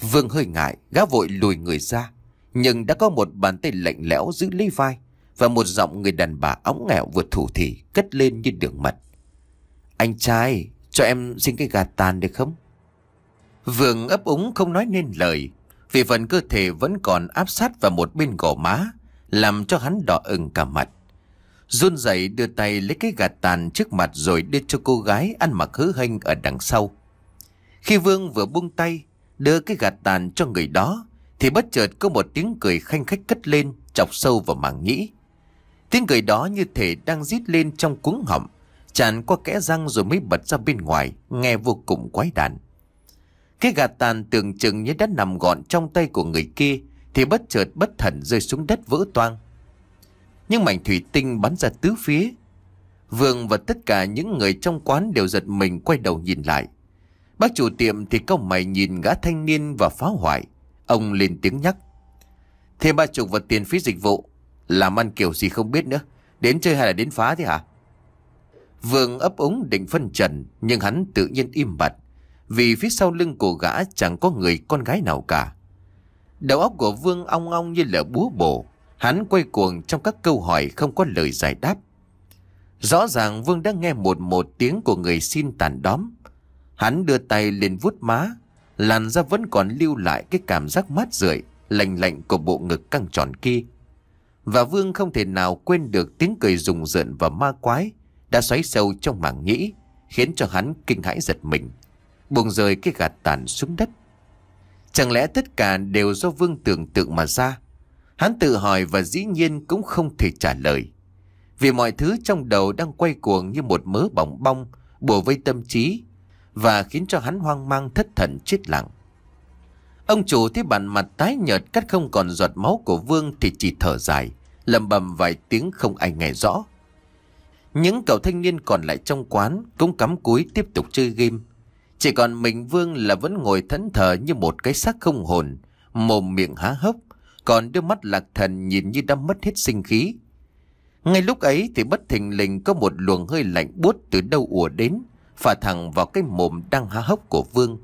Vương hơi ngại, gã vội lùi người ra. Nhưng đã có một bàn tay lạnh lẽo giữ lấy vai và một giọng người đàn bà óng nghèo vượt thủ thì cất lên như đường mật. Anh trai, cho em xin cái gà tàn được không? Vương ấp úng không nói nên lời, vì phần cơ thể vẫn còn áp sát vào một bên gò má Làm cho hắn đỏ ửng cả mặt run rẩy đưa tay lấy cái gạt tàn trước mặt rồi đưa cho cô gái ăn mặc hứ hênh ở đằng sau Khi Vương vừa buông tay Đưa cái gạt tàn cho người đó Thì bất chợt có một tiếng cười khanh khách cất lên Chọc sâu vào màng nhĩ Tiếng cười đó như thể đang rít lên trong cuống họng tràn qua kẽ răng rồi mới bật ra bên ngoài, nghe vô cùng quái đản. Cái gạt tàn tưởng chừng như đã nằm gọn trong tay của người kia Thì bất chợt bất thần rơi xuống đất vỡ toang Nhưng mảnh thủy tinh bắn ra tứ phía Vương và tất cả những người trong quán đều giật mình quay đầu nhìn lại Bác chủ tiệm thì cau mày nhìn gã thanh niên và phá hoại Ông lên tiếng nhắc Thêm ba chục vật tiền phí dịch vụ Làm ăn kiểu gì không biết nữa Đến chơi hay là đến phá thế hả Vương ấp úng định phân trần Nhưng hắn tự nhiên im bặt vì phía sau lưng của gã chẳng có người con gái nào cả Đầu óc của Vương ong ong như là búa bổ Hắn quay cuồng trong các câu hỏi không có lời giải đáp Rõ ràng Vương đã nghe một một tiếng của người xin tàn đóm Hắn đưa tay lên vuốt má Làn da vẫn còn lưu lại cái cảm giác mát rượi Lạnh lạnh của bộ ngực căng tròn kia Và Vương không thể nào quên được tiếng cười rùng rợn và ma quái Đã xoáy sâu trong mảng nhĩ Khiến cho hắn kinh hãi giật mình buông rơi cái gạt tàn xuống đất. Chẳng lẽ tất cả đều do Vương tưởng tượng mà ra? Hắn tự hỏi và dĩ nhiên cũng không thể trả lời. Vì mọi thứ trong đầu đang quay cuồng như một mớ bỏng bong, bùa vây tâm trí và khiến cho hắn hoang mang thất thần chết lặng. Ông chủ thấy bàn mặt tái nhợt cắt không còn giọt máu của Vương thì chỉ thở dài, lầm bầm vài tiếng không ai nghe rõ. Những cậu thanh niên còn lại trong quán cũng cắm cúi tiếp tục chơi game. Chỉ còn mình Vương là vẫn ngồi thẫn thờ như một cái xác không hồn, mồm miệng há hốc, còn đôi mắt lạc thần nhìn như đã mất hết sinh khí. Ngay lúc ấy thì bất thình lình có một luồng hơi lạnh buốt từ đâu ùa đến, phả thẳng vào cái mồm đang há hốc của Vương.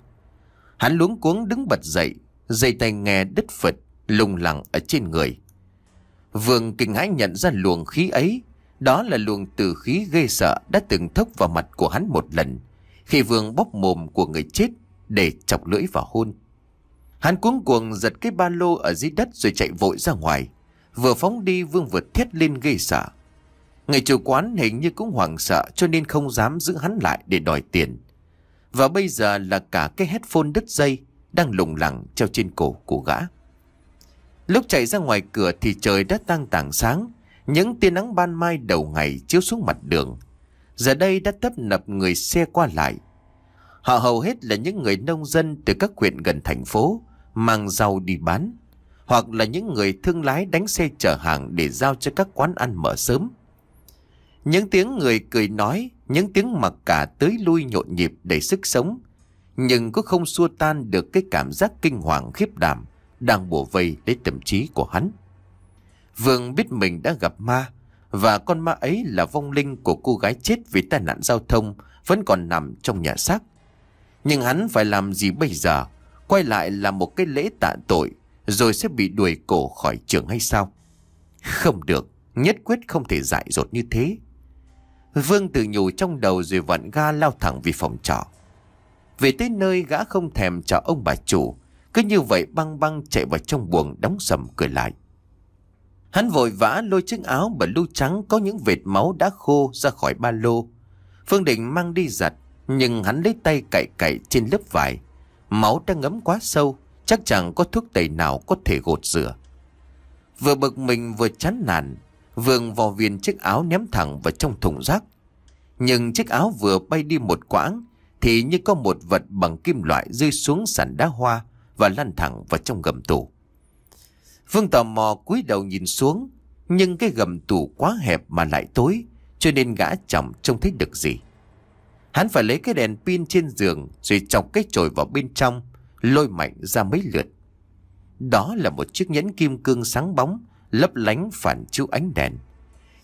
Hắn luống cuống đứng bật dậy, dây tay nghe đứt phật, lùng lẳng ở trên người. Vương kinh hãi nhận ra luồng khí ấy, đó là luồng tử khí gây sợ đã từng thốc vào mặt của hắn một lần khi Vương bóp mồm của người chết để chọc lưỡi vào hôn. Hắn cuống cuồng giật cái ba lô ở dưới đất rồi chạy vội ra ngoài. Vừa phóng đi Vương vừa thiết lên gây sợ. Người chủ quán hình như cũng hoảng sợ cho nên không dám giữ hắn lại để đòi tiền. Và bây giờ là cả cái headphone đứt dây đang lùng lẳng treo trên cổ của gã. Lúc chạy ra ngoài cửa thì trời đã tăng tảng sáng, những tia nắng ban mai đầu ngày chiếu xuống mặt đường giờ đây đã tấp nập người xe qua lại. Họ hầu hết là những người nông dân từ các huyện gần thành phố, mang rau đi bán, hoặc là những người thương lái đánh xe chở hàng để giao cho các quán ăn mở sớm. Những tiếng người cười nói, những tiếng mặc cả tới lui nhộn nhịp đầy sức sống, nhưng cũng không xua tan được cái cảm giác kinh hoàng khiếp đảm đang bùa vây lấy tâm trí của hắn. Vương biết mình đã gặp ma, và con ma ấy là vong linh của cô gái chết vì tai nạn giao thông Vẫn còn nằm trong nhà xác Nhưng hắn phải làm gì bây giờ Quay lại là một cái lễ tạ tội Rồi sẽ bị đuổi cổ khỏi trường hay sao Không được Nhất quyết không thể dại dột như thế Vương tự nhủ trong đầu rồi vặn ga lao thẳng về phòng trọ Về tới nơi gã không thèm chào ông bà chủ Cứ như vậy băng băng chạy vào trong buồng đóng sầm cười lại Hắn vội vã lôi chiếc áo và lưu trắng có những vệt máu đã khô ra khỏi ba lô. Phương định mang đi giặt, nhưng hắn lấy tay cạy cạy trên lớp vải. Máu đã ngấm quá sâu, chắc chẳng có thuốc tẩy nào có thể gột rửa. Vừa bực mình vừa chán nản, Vương vò viên chiếc áo ném thẳng vào trong thùng rác. Nhưng chiếc áo vừa bay đi một quãng, thì như có một vật bằng kim loại rơi xuống sàn đá hoa và lăn thẳng vào trong gầm tủ. Vương tò mò cúi đầu nhìn xuống, nhưng cái gầm tủ quá hẹp mà lại tối, cho nên gã chồng trông thấy được gì. Hắn phải lấy cái đèn pin trên giường rồi chọc cái chổi vào bên trong, lôi mạnh ra mấy lượt. Đó là một chiếc nhẫn kim cương sáng bóng, lấp lánh phản chiếu ánh đèn.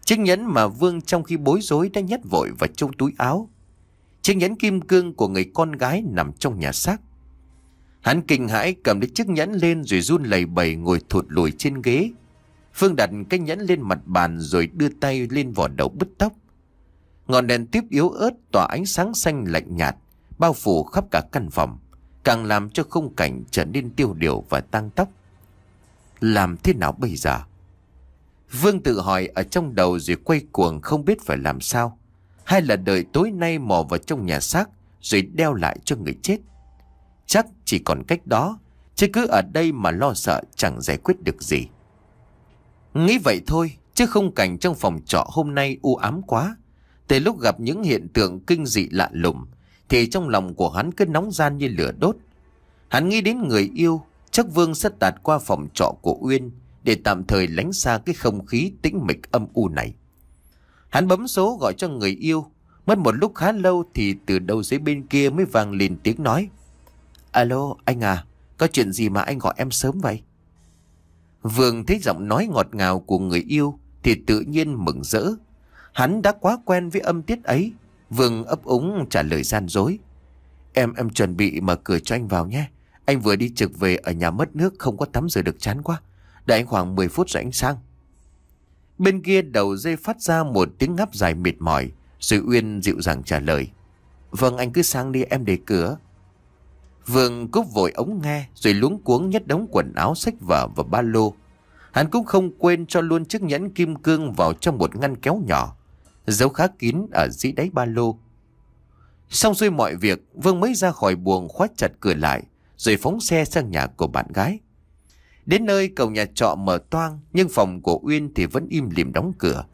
Chiếc nhẫn mà Vương trong khi bối rối đã nhét vội vào trong túi áo. Chiếc nhẫn kim cương của người con gái nằm trong nhà xác. Hắn kinh hãi cầm lấy chiếc nhẫn lên rồi run lẩy bẩy ngồi thụt lùi trên ghế. Phương đặt cái nhẫn lên mặt bàn rồi đưa tay lên vỏ đầu bứt tóc. Ngọn đèn tiếp yếu ớt tỏa ánh sáng xanh lạnh nhạt, bao phủ khắp cả căn phòng, càng làm cho không cảnh trở nên tiêu điều và tăng tóc. Làm thế nào bây giờ? Vương tự hỏi ở trong đầu rồi quay cuồng không biết phải làm sao. Hay là đợi tối nay mò vào trong nhà xác rồi đeo lại cho người chết. Chắc chỉ còn cách đó Chứ cứ ở đây mà lo sợ chẳng giải quyết được gì Nghĩ vậy thôi Chứ không cảnh trong phòng trọ hôm nay u ám quá Tới lúc gặp những hiện tượng kinh dị lạ lùng Thì trong lòng của hắn cứ nóng gian như lửa đốt Hắn nghĩ đến người yêu Chắc Vương sẽ tạt qua phòng trọ của Uyên Để tạm thời lánh xa cái không khí tĩnh mịch âm u này Hắn bấm số gọi cho người yêu Mất một lúc khá lâu thì từ đầu dưới bên kia mới vang lên tiếng nói Alo, anh à, có chuyện gì mà anh gọi em sớm vậy? Vương thấy giọng nói ngọt ngào của người yêu thì tự nhiên mừng rỡ. Hắn đã quá quen với âm tiết ấy. Vương ấp úng trả lời gian dối. Em em chuẩn bị mở cửa cho anh vào nhé. Anh vừa đi trực về ở nhà mất nước không có tắm rửa được chán quá. Đợi anh khoảng 10 phút rồi anh sang. Bên kia đầu dây phát ra một tiếng ngáp dài mệt mỏi. Rồi Uyên dịu dàng trả lời. Vâng anh cứ sang đi em để cửa. Vương cúp vội ống nghe rồi luống cuống nhất đống quần áo sách vở và ba lô. Hắn cũng không quên cho luôn chiếc nhẫn kim cương vào trong một ngăn kéo nhỏ, giấu khá kín ở dưới đáy ba lô. Xong xuôi mọi việc, Vương mới ra khỏi buồng khóa chặt cửa lại, rồi phóng xe sang nhà của bạn gái. Đến nơi cầu nhà trọ mở toang, nhưng phòng của Uyên thì vẫn im lìm đóng cửa.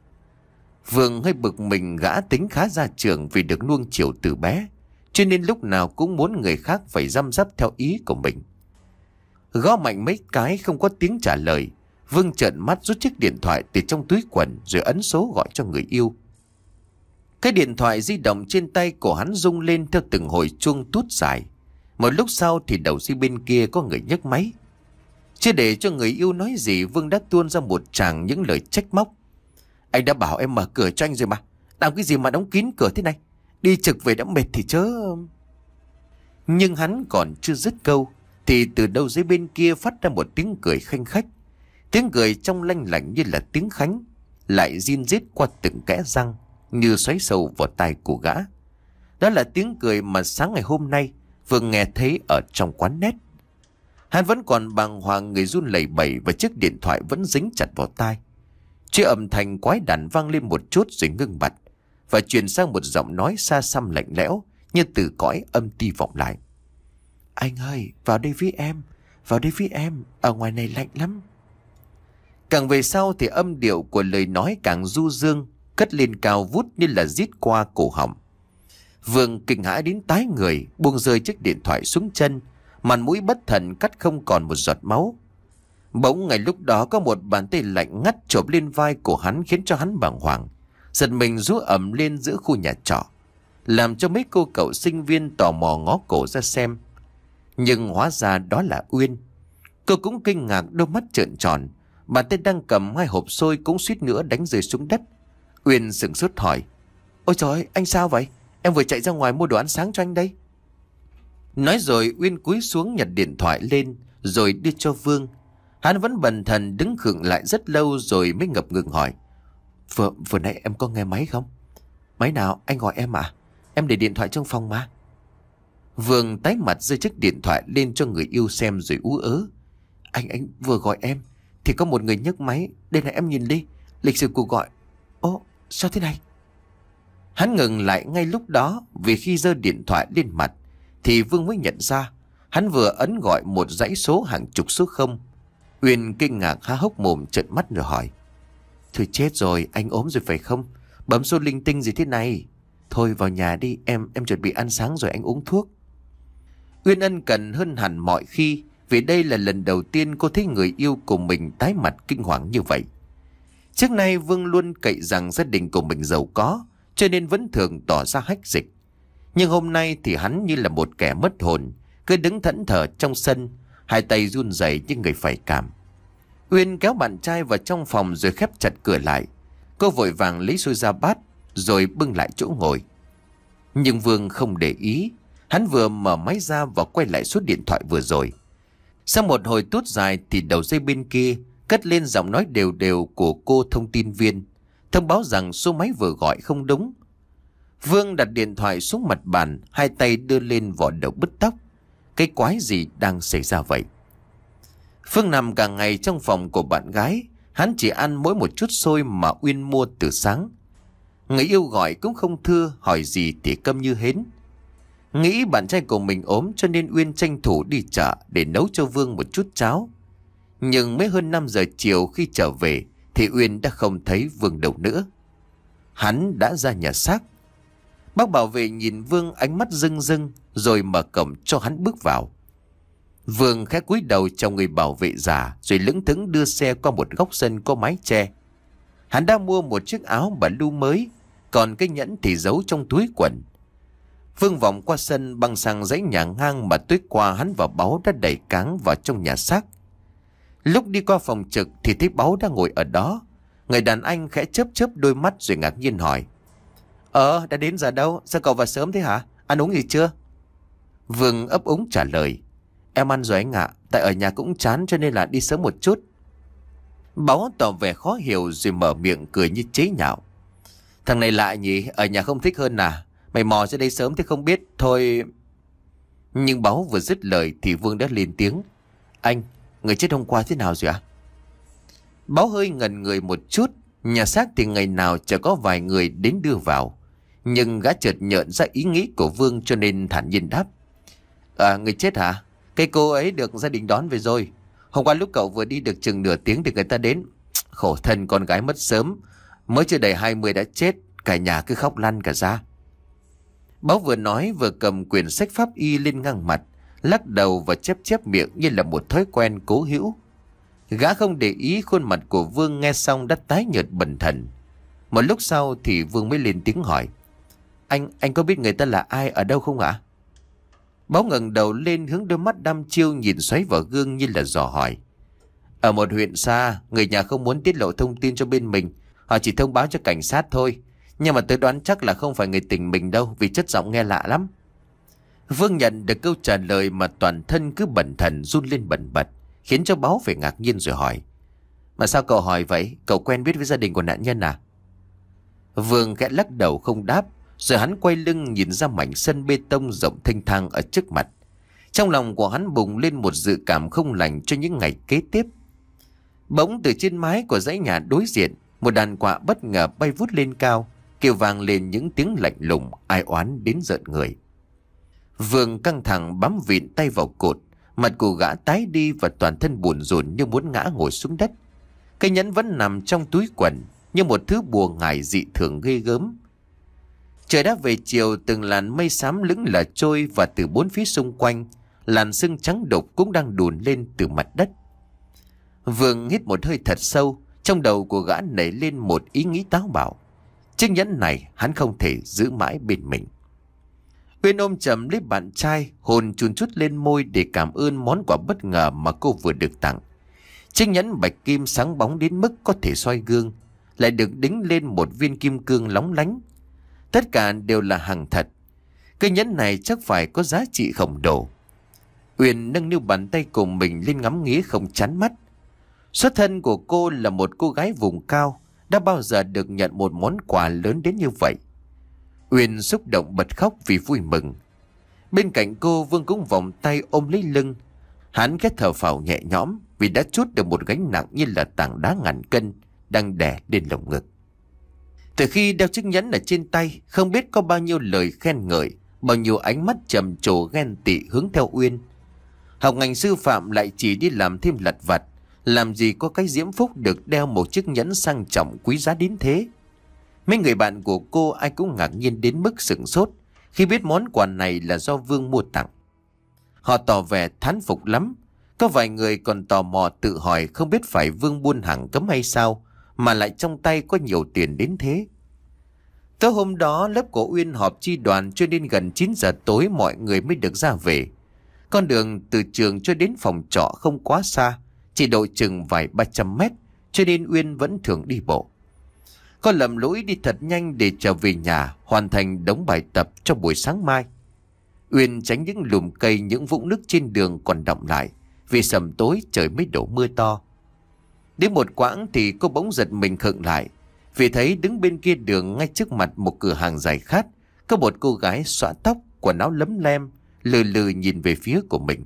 Vương hơi bực mình gã tính khá ra trường vì được nuông chiều từ bé. Cho nên lúc nào cũng muốn người khác phải răm rắp theo ý của mình Gõ mạnh mấy cái không có tiếng trả lời Vương trợn mắt rút chiếc điện thoại từ trong túi quần Rồi ấn số gọi cho người yêu Cái điện thoại di động trên tay của hắn rung lên theo từng hồi chuông tút dài Một lúc sau thì đầu dây bên kia có người nhấc máy Chưa để cho người yêu nói gì Vương đã tuôn ra một tràng những lời trách móc Anh đã bảo em mở cửa cho anh rồi mà Làm cái gì mà đóng kín cửa thế này Đi trực về đã mệt thì chớ Nhưng hắn còn chưa dứt câu Thì từ đâu dưới bên kia phát ra một tiếng cười khanh khách Tiếng cười trong lanh lảnh như là tiếng khánh Lại zin rít qua từng kẽ răng Như xoáy sâu vào tai của gã Đó là tiếng cười mà sáng ngày hôm nay Vừa nghe thấy ở trong quán nét Hắn vẫn còn bàng hoàng người run lẩy bẩy Và chiếc điện thoại vẫn dính chặt vào tai Chiếc âm thanh quái đản vang lên một chút rồi ngưng bặt và truyền sang một giọng nói xa xăm lạnh lẽo như từ cõi âm ti vọng lại. Anh ơi, vào đây với em, vào đây với em, ở ngoài này lạnh lắm. Càng về sau thì âm điệu của lời nói càng du dương, cất lên cao vút như là rít qua cổ họng. Vương kinh hãi đến tái người, buông rơi chiếc điện thoại xuống chân, màn mũi bất thần cắt không còn một giọt máu. Bỗng ngày lúc đó có một bàn tay lạnh ngắt chộp lên vai của hắn khiến cho hắn bàng hoàng. Giật mình rú ẩm lên giữa khu nhà trọ Làm cho mấy cô cậu sinh viên tò mò ngó cổ ra xem Nhưng hóa ra đó là Uyên Cô cũng kinh ngạc đôi mắt trợn tròn Bàn tay đang cầm hai hộp xôi cũng suýt nữa đánh rơi xuống đất Uyên sừng sốt hỏi Ôi trời anh sao vậy? Em vừa chạy ra ngoài mua đồ ăn sáng cho anh đây Nói rồi Uyên cúi xuống nhặt điện thoại lên Rồi đưa cho Vương Hắn vẫn bần thần đứng khựng lại rất lâu rồi mới ngập ngừng hỏi Vừa vừa nãy em có nghe máy không Máy nào anh gọi em à Em để điện thoại trong phòng mà Vương tái mặt rơi chiếc điện thoại lên cho người yêu xem rồi ú ớ Anh anh vừa gọi em Thì có một người nhấc máy Đây này em nhìn đi Lịch sử cuộc gọi Ô sao thế này Hắn ngừng lại ngay lúc đó Vì khi giơ điện thoại lên mặt Thì Vương mới nhận ra Hắn vừa ấn gọi một dãy số hàng chục số không Uyên kinh ngạc há hốc mồm trợn mắt rồi hỏi Thôi chết rồi, anh ốm rồi phải không? Bấm số linh tinh gì thế này? Thôi vào nhà đi, em em chuẩn bị ăn sáng rồi anh uống thuốc. Uyên ân cần hơn hẳn mọi khi, vì đây là lần đầu tiên cô thấy người yêu của mình tái mặt kinh hoàng như vậy. Trước nay Vương luôn cậy rằng gia đình của mình giàu có, cho nên vẫn thường tỏ ra hách dịch. Nhưng hôm nay thì hắn như là một kẻ mất hồn, cứ đứng thẫn thờ trong sân, hai tay run rẩy như người phải cảm. Huyên kéo bạn trai vào trong phòng rồi khép chặt cửa lại. Cô vội vàng lấy xôi ra bát rồi bưng lại chỗ ngồi. Nhưng Vương không để ý. Hắn vừa mở máy ra và quay lại suốt điện thoại vừa rồi. Sau một hồi tút dài thì đầu dây bên kia cất lên giọng nói đều đều của cô thông tin viên. Thông báo rằng số máy vừa gọi không đúng. Vương đặt điện thoại xuống mặt bàn, hai tay đưa lên vỏ đầu bứt tóc. Cái quái gì đang xảy ra vậy? Phương nằm cả ngày trong phòng của bạn gái, hắn chỉ ăn mỗi một chút xôi mà Uyên mua từ sáng. Người yêu gọi cũng không thưa, hỏi gì thì câm như hến. Nghĩ bạn trai của mình ốm cho nên Uyên tranh thủ đi chợ để nấu cho Vương một chút cháo. Nhưng mới hơn 5 giờ chiều khi trở về thì Uyên đã không thấy Vương đâu nữa. Hắn đã ra nhà xác. Bác bảo vệ nhìn Vương ánh mắt rưng rưng rồi mở cổng cho hắn bước vào. Vương khẽ cúi đầu cho người bảo vệ già rồi lững thững đưa xe qua một góc sân có mái che. Hắn đã mua một chiếc áo bà lưu mới, còn cái nhẫn thì giấu trong túi quần. Vương vòng qua sân băng sang dãy nhà ngang mà tuyết qua hắn và báo đã đẩy cáng vào trong nhà xác. Lúc đi qua phòng trực thì thấy báo đang ngồi ở đó. Người đàn anh khẽ chớp chớp đôi mắt rồi ngạc nhiên hỏi. Ờ, đã đến giờ đâu? Sao cậu vào sớm thế hả? Ăn uống gì chưa? Vương ấp úng trả lời. Em ăn rồi anh ạ, tại ở nhà cũng chán cho nên là đi sớm một chút. Báo tỏ vẻ khó hiểu rồi mở miệng cười như chế nhạo. Thằng này lại nhỉ, ở nhà không thích hơn à? Mày mò ra đây sớm thì không biết, thôi... Nhưng báo vừa dứt lời thì Vương đã lên tiếng. Anh, người chết hôm qua thế nào rồi ạ? À? Báo hơi ngần người một chút, nhà xác thì ngày nào chả có vài người đến đưa vào. Nhưng gã chợt nhận ra ý nghĩ của Vương cho nên thản nhiên đáp. À, người chết hả? Cái cô ấy được gia đình đón về rồi. Hôm qua lúc cậu vừa đi được chừng nửa tiếng thì người ta đến. Khổ thân con gái mất sớm. Mới chưa đầy 20 đã chết. Cả nhà cứ khóc lăn cả ra. Báo vừa nói vừa cầm quyển sách pháp y lên ngang mặt. Lắc đầu và chép chép miệng như là một thói quen cố hữu. Gã không để ý khuôn mặt của Vương nghe xong đã tái nhợt bẩn thần. Một lúc sau thì Vương mới lên tiếng hỏi. Anh, anh có biết người ta là ai ở đâu không ạ? À? Báo ngẩng đầu lên hướng đôi mắt đăm chiêu nhìn xoáy vào gương như là dò hỏi. Ở một huyện xa, người nhà không muốn tiết lộ thông tin cho bên mình. Họ chỉ thông báo cho cảnh sát thôi. Nhưng mà tôi đoán chắc là không phải người tỉnh mình đâu vì chất giọng nghe lạ lắm. Vương nhận được câu trả lời mà toàn thân cứ bẩn thần run lên bẩn bật, khiến cho báo phải ngạc nhiên rồi hỏi. Mà sao cậu hỏi vậy? Cậu quen biết với gia đình của nạn nhân à? Vương khẽ lắc đầu không đáp rồi hắn quay lưng nhìn ra mảnh sân bê tông rộng thanh thang ở trước mặt Trong lòng của hắn bùng lên một dự cảm không lành cho những ngày kế tiếp Bỗng từ trên mái của dãy nhà đối diện Một đàn quạ bất ngờ bay vút lên cao Kêu vang lên những tiếng lạnh lùng Ai oán đến giận người Vương căng thẳng bám vịn tay vào cột Mặt của gã tái đi và toàn thân buồn rộn như muốn ngã ngồi xuống đất Cây nhẫn vẫn nằm trong túi quần Như một thứ buồn ngải dị thường ghê gớm Trời đã về chiều từng làn mây xám lững lờ trôi và từ bốn phía xung quanh, làn sương trắng đục cũng đang đùn lên từ mặt đất. Vương hít một hơi thật sâu, trong đầu của gã nảy lên một ý nghĩ táo bạo. Chiếc nhẫn này hắn không thể giữ mãi bên mình. Uyên ôm chầm lấy bạn trai, hồn chun chút lên môi để cảm ơn món quà bất ngờ mà cô vừa được tặng. Chiếc nhẫn bạch kim sáng bóng đến mức có thể soi gương, lại được đính lên một viên kim cương lóng lánh Tất cả đều là hàng thật Cái nhẫn này chắc phải có giá trị khổng độ uyên nâng niu bàn tay của mình lên ngắm nghía không chán mắt Xuất thân của cô là một cô gái vùng cao Đã bao giờ được nhận một món quà lớn đến như vậy uyên xúc động bật khóc vì vui mừng Bên cạnh cô Vương cũng vòng tay ôm lấy lưng Hắn khét thở phào nhẹ nhõm Vì đã chút được một gánh nặng như là tảng đá ngàn cân Đang đè lên lồng ngực từ khi đeo chiếc nhẫn ở trên tay, không biết có bao nhiêu lời khen ngợi, bao nhiêu ánh mắt trầm trồ ghen tị hướng theo Uyên. Học ngành sư phạm lại chỉ đi làm thêm lặt vặt, làm gì có cái diễm phúc được đeo một chiếc nhẫn sang trọng quý giá đến thế. Mấy người bạn của cô ai cũng ngạc nhiên đến mức sửng sốt khi biết món quà này là do Vương mua tặng. Họ tỏ vẻ thán phục lắm, có vài người còn tò mò tự hỏi không biết phải Vương buôn hàng cấm hay sao, mà lại trong tay có nhiều tiền đến thế. Tối hôm đó lớp của Uyên họp chi đoàn cho đến gần 9 giờ tối mọi người mới được ra về. Con đường từ trường cho đến phòng trọ không quá xa, chỉ độ chừng vài 300 mét, cho nên Uyên vẫn thường đi bộ. Con lầm lỗi đi thật nhanh để trở về nhà, hoàn thành đống bài tập cho buổi sáng mai. Uyên tránh những lùm cây, những vũng nước trên đường còn động lại, vì sầm tối trời mới đổ mưa to. Đến một quãng thì cô bỗng giật mình khựng lại. Vì thấy đứng bên kia đường ngay trước mặt một cửa hàng dài khát, có một cô gái xõa tóc, quần áo lấm lem, lừ lừ nhìn về phía của mình.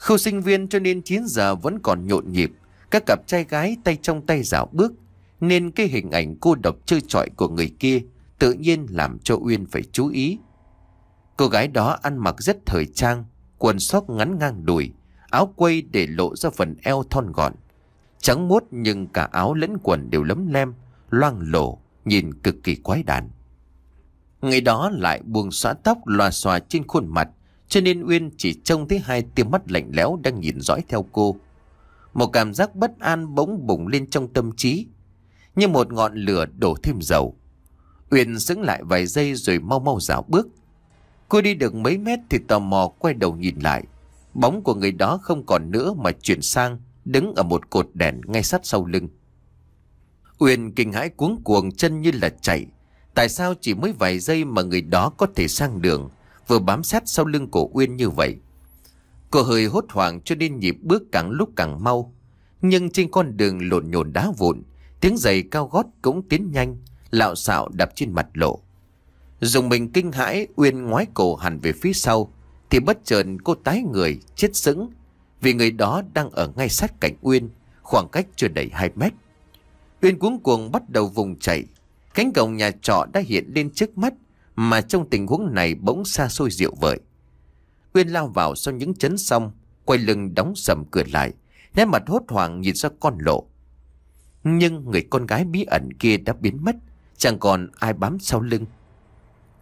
Khu sinh viên cho nên 9 giờ vẫn còn nhộn nhịp, các cặp trai gái tay trong tay dạo bước, nên cái hình ảnh cô độc chơi trọi của người kia tự nhiên làm cho Uyên phải chú ý. Cô gái đó ăn mặc rất thời trang, quần sóc ngắn ngang đùi, áo quây để lộ ra phần eo thon gọn. Trắng muốt nhưng cả áo lẫn quần đều lấm lem, loang lổ, nhìn cực kỳ quái đản. người đó lại buông xóa tóc loà xòa trên khuôn mặt, cho nên Uyên chỉ trông thấy hai tia mắt lạnh lẽo đang nhìn dõi theo cô. Một cảm giác bất an bỗng bùng lên trong tâm trí, như một ngọn lửa đổ thêm dầu. Uyên sững lại vài giây rồi mau mau dạo bước. Cô đi được mấy mét thì tò mò quay đầu nhìn lại. Bóng của người đó không còn nữa mà chuyển sang đứng ở một cột đèn ngay sát sau lưng. Uyên kinh hãi cuống cuồng chân như là chạy. Tại sao chỉ mới vài giây mà người đó có thể sang đường, vừa bám sát sau lưng cổ Uyên như vậy? Cô hơi hốt hoảng cho nên nhịp bước càng lúc càng mau. Nhưng trên con đường lộn nhộn đá vụn, tiếng giày cao gót cũng tiến nhanh, lạo xạo đập trên mặt lộ. Dùng mình kinh hãi, Uyên ngoái cổ hẳn về phía sau, thì bất chợt cô tái người, chết sững vì người đó đang ở ngay sát cạnh Uyên Khoảng cách chưa đầy 2 mét Uyên cuống cuồng bắt đầu vùng chạy Cánh cổng nhà trọ đã hiện lên trước mắt Mà trong tình huống này bỗng xa xôi diệu vời Uyên lao vào sau những chấn xong Quay lưng đóng sầm cửa lại Nét mặt hốt hoảng nhìn ra con lộ Nhưng người con gái bí ẩn kia đã biến mất Chẳng còn ai bám sau lưng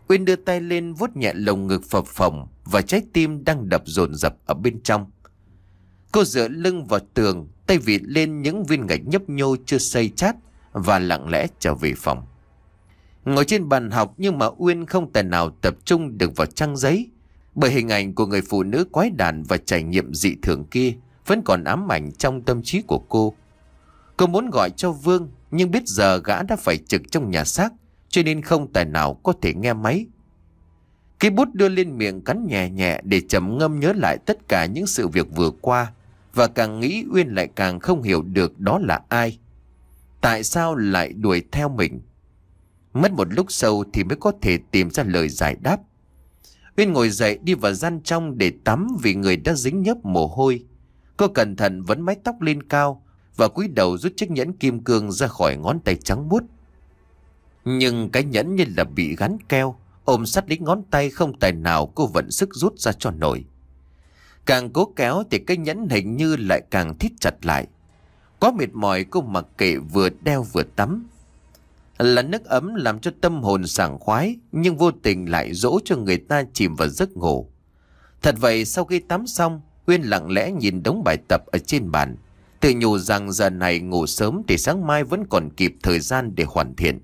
Uyên đưa tay lên vuốt nhẹ lồng ngực phập phồng Và trái tim đang đập dồn dập ở bên trong Cô dựa lưng vào tường, tay vịt lên những viên gạch nhấp nhô chưa xây chát và lặng lẽ trở về phòng. Ngồi trên bàn học nhưng mà Uyên không tài nào tập trung được vào trang giấy bởi hình ảnh của người phụ nữ quái đàn và trải nghiệm dị thường kia vẫn còn ám ảnh trong tâm trí của cô. Cô muốn gọi cho Vương nhưng biết giờ gã đã phải trực trong nhà xác cho nên không tài nào có thể nghe máy. Cái bút đưa lên miệng cắn nhẹ nhẹ để chấm ngâm nhớ lại tất cả những sự việc vừa qua và càng nghĩ Uyên lại càng không hiểu được đó là ai Tại sao lại đuổi theo mình Mất một lúc sau thì mới có thể tìm ra lời giải đáp Uyên ngồi dậy đi vào gian trong để tắm vì người đã dính nhấp mồ hôi Cô cẩn thận vấn mái tóc lên cao Và cúi đầu rút chiếc nhẫn kim cương ra khỏi ngón tay trắng muốt Nhưng cái nhẫn như là bị gắn keo Ôm sắt lấy ngón tay không tài nào cô vận sức rút ra cho nổi Càng cố kéo thì cái nhẫn hình như lại càng thít chặt lại. có mệt mỏi cô mặc kệ vừa đeo vừa tắm. Là nước ấm làm cho tâm hồn sảng khoái nhưng vô tình lại dỗ cho người ta chìm vào giấc ngủ. Thật vậy sau khi tắm xong, Huyên lặng lẽ nhìn đống bài tập ở trên bàn. Tự nhủ rằng giờ này ngủ sớm thì sáng mai vẫn còn kịp thời gian để hoàn thiện.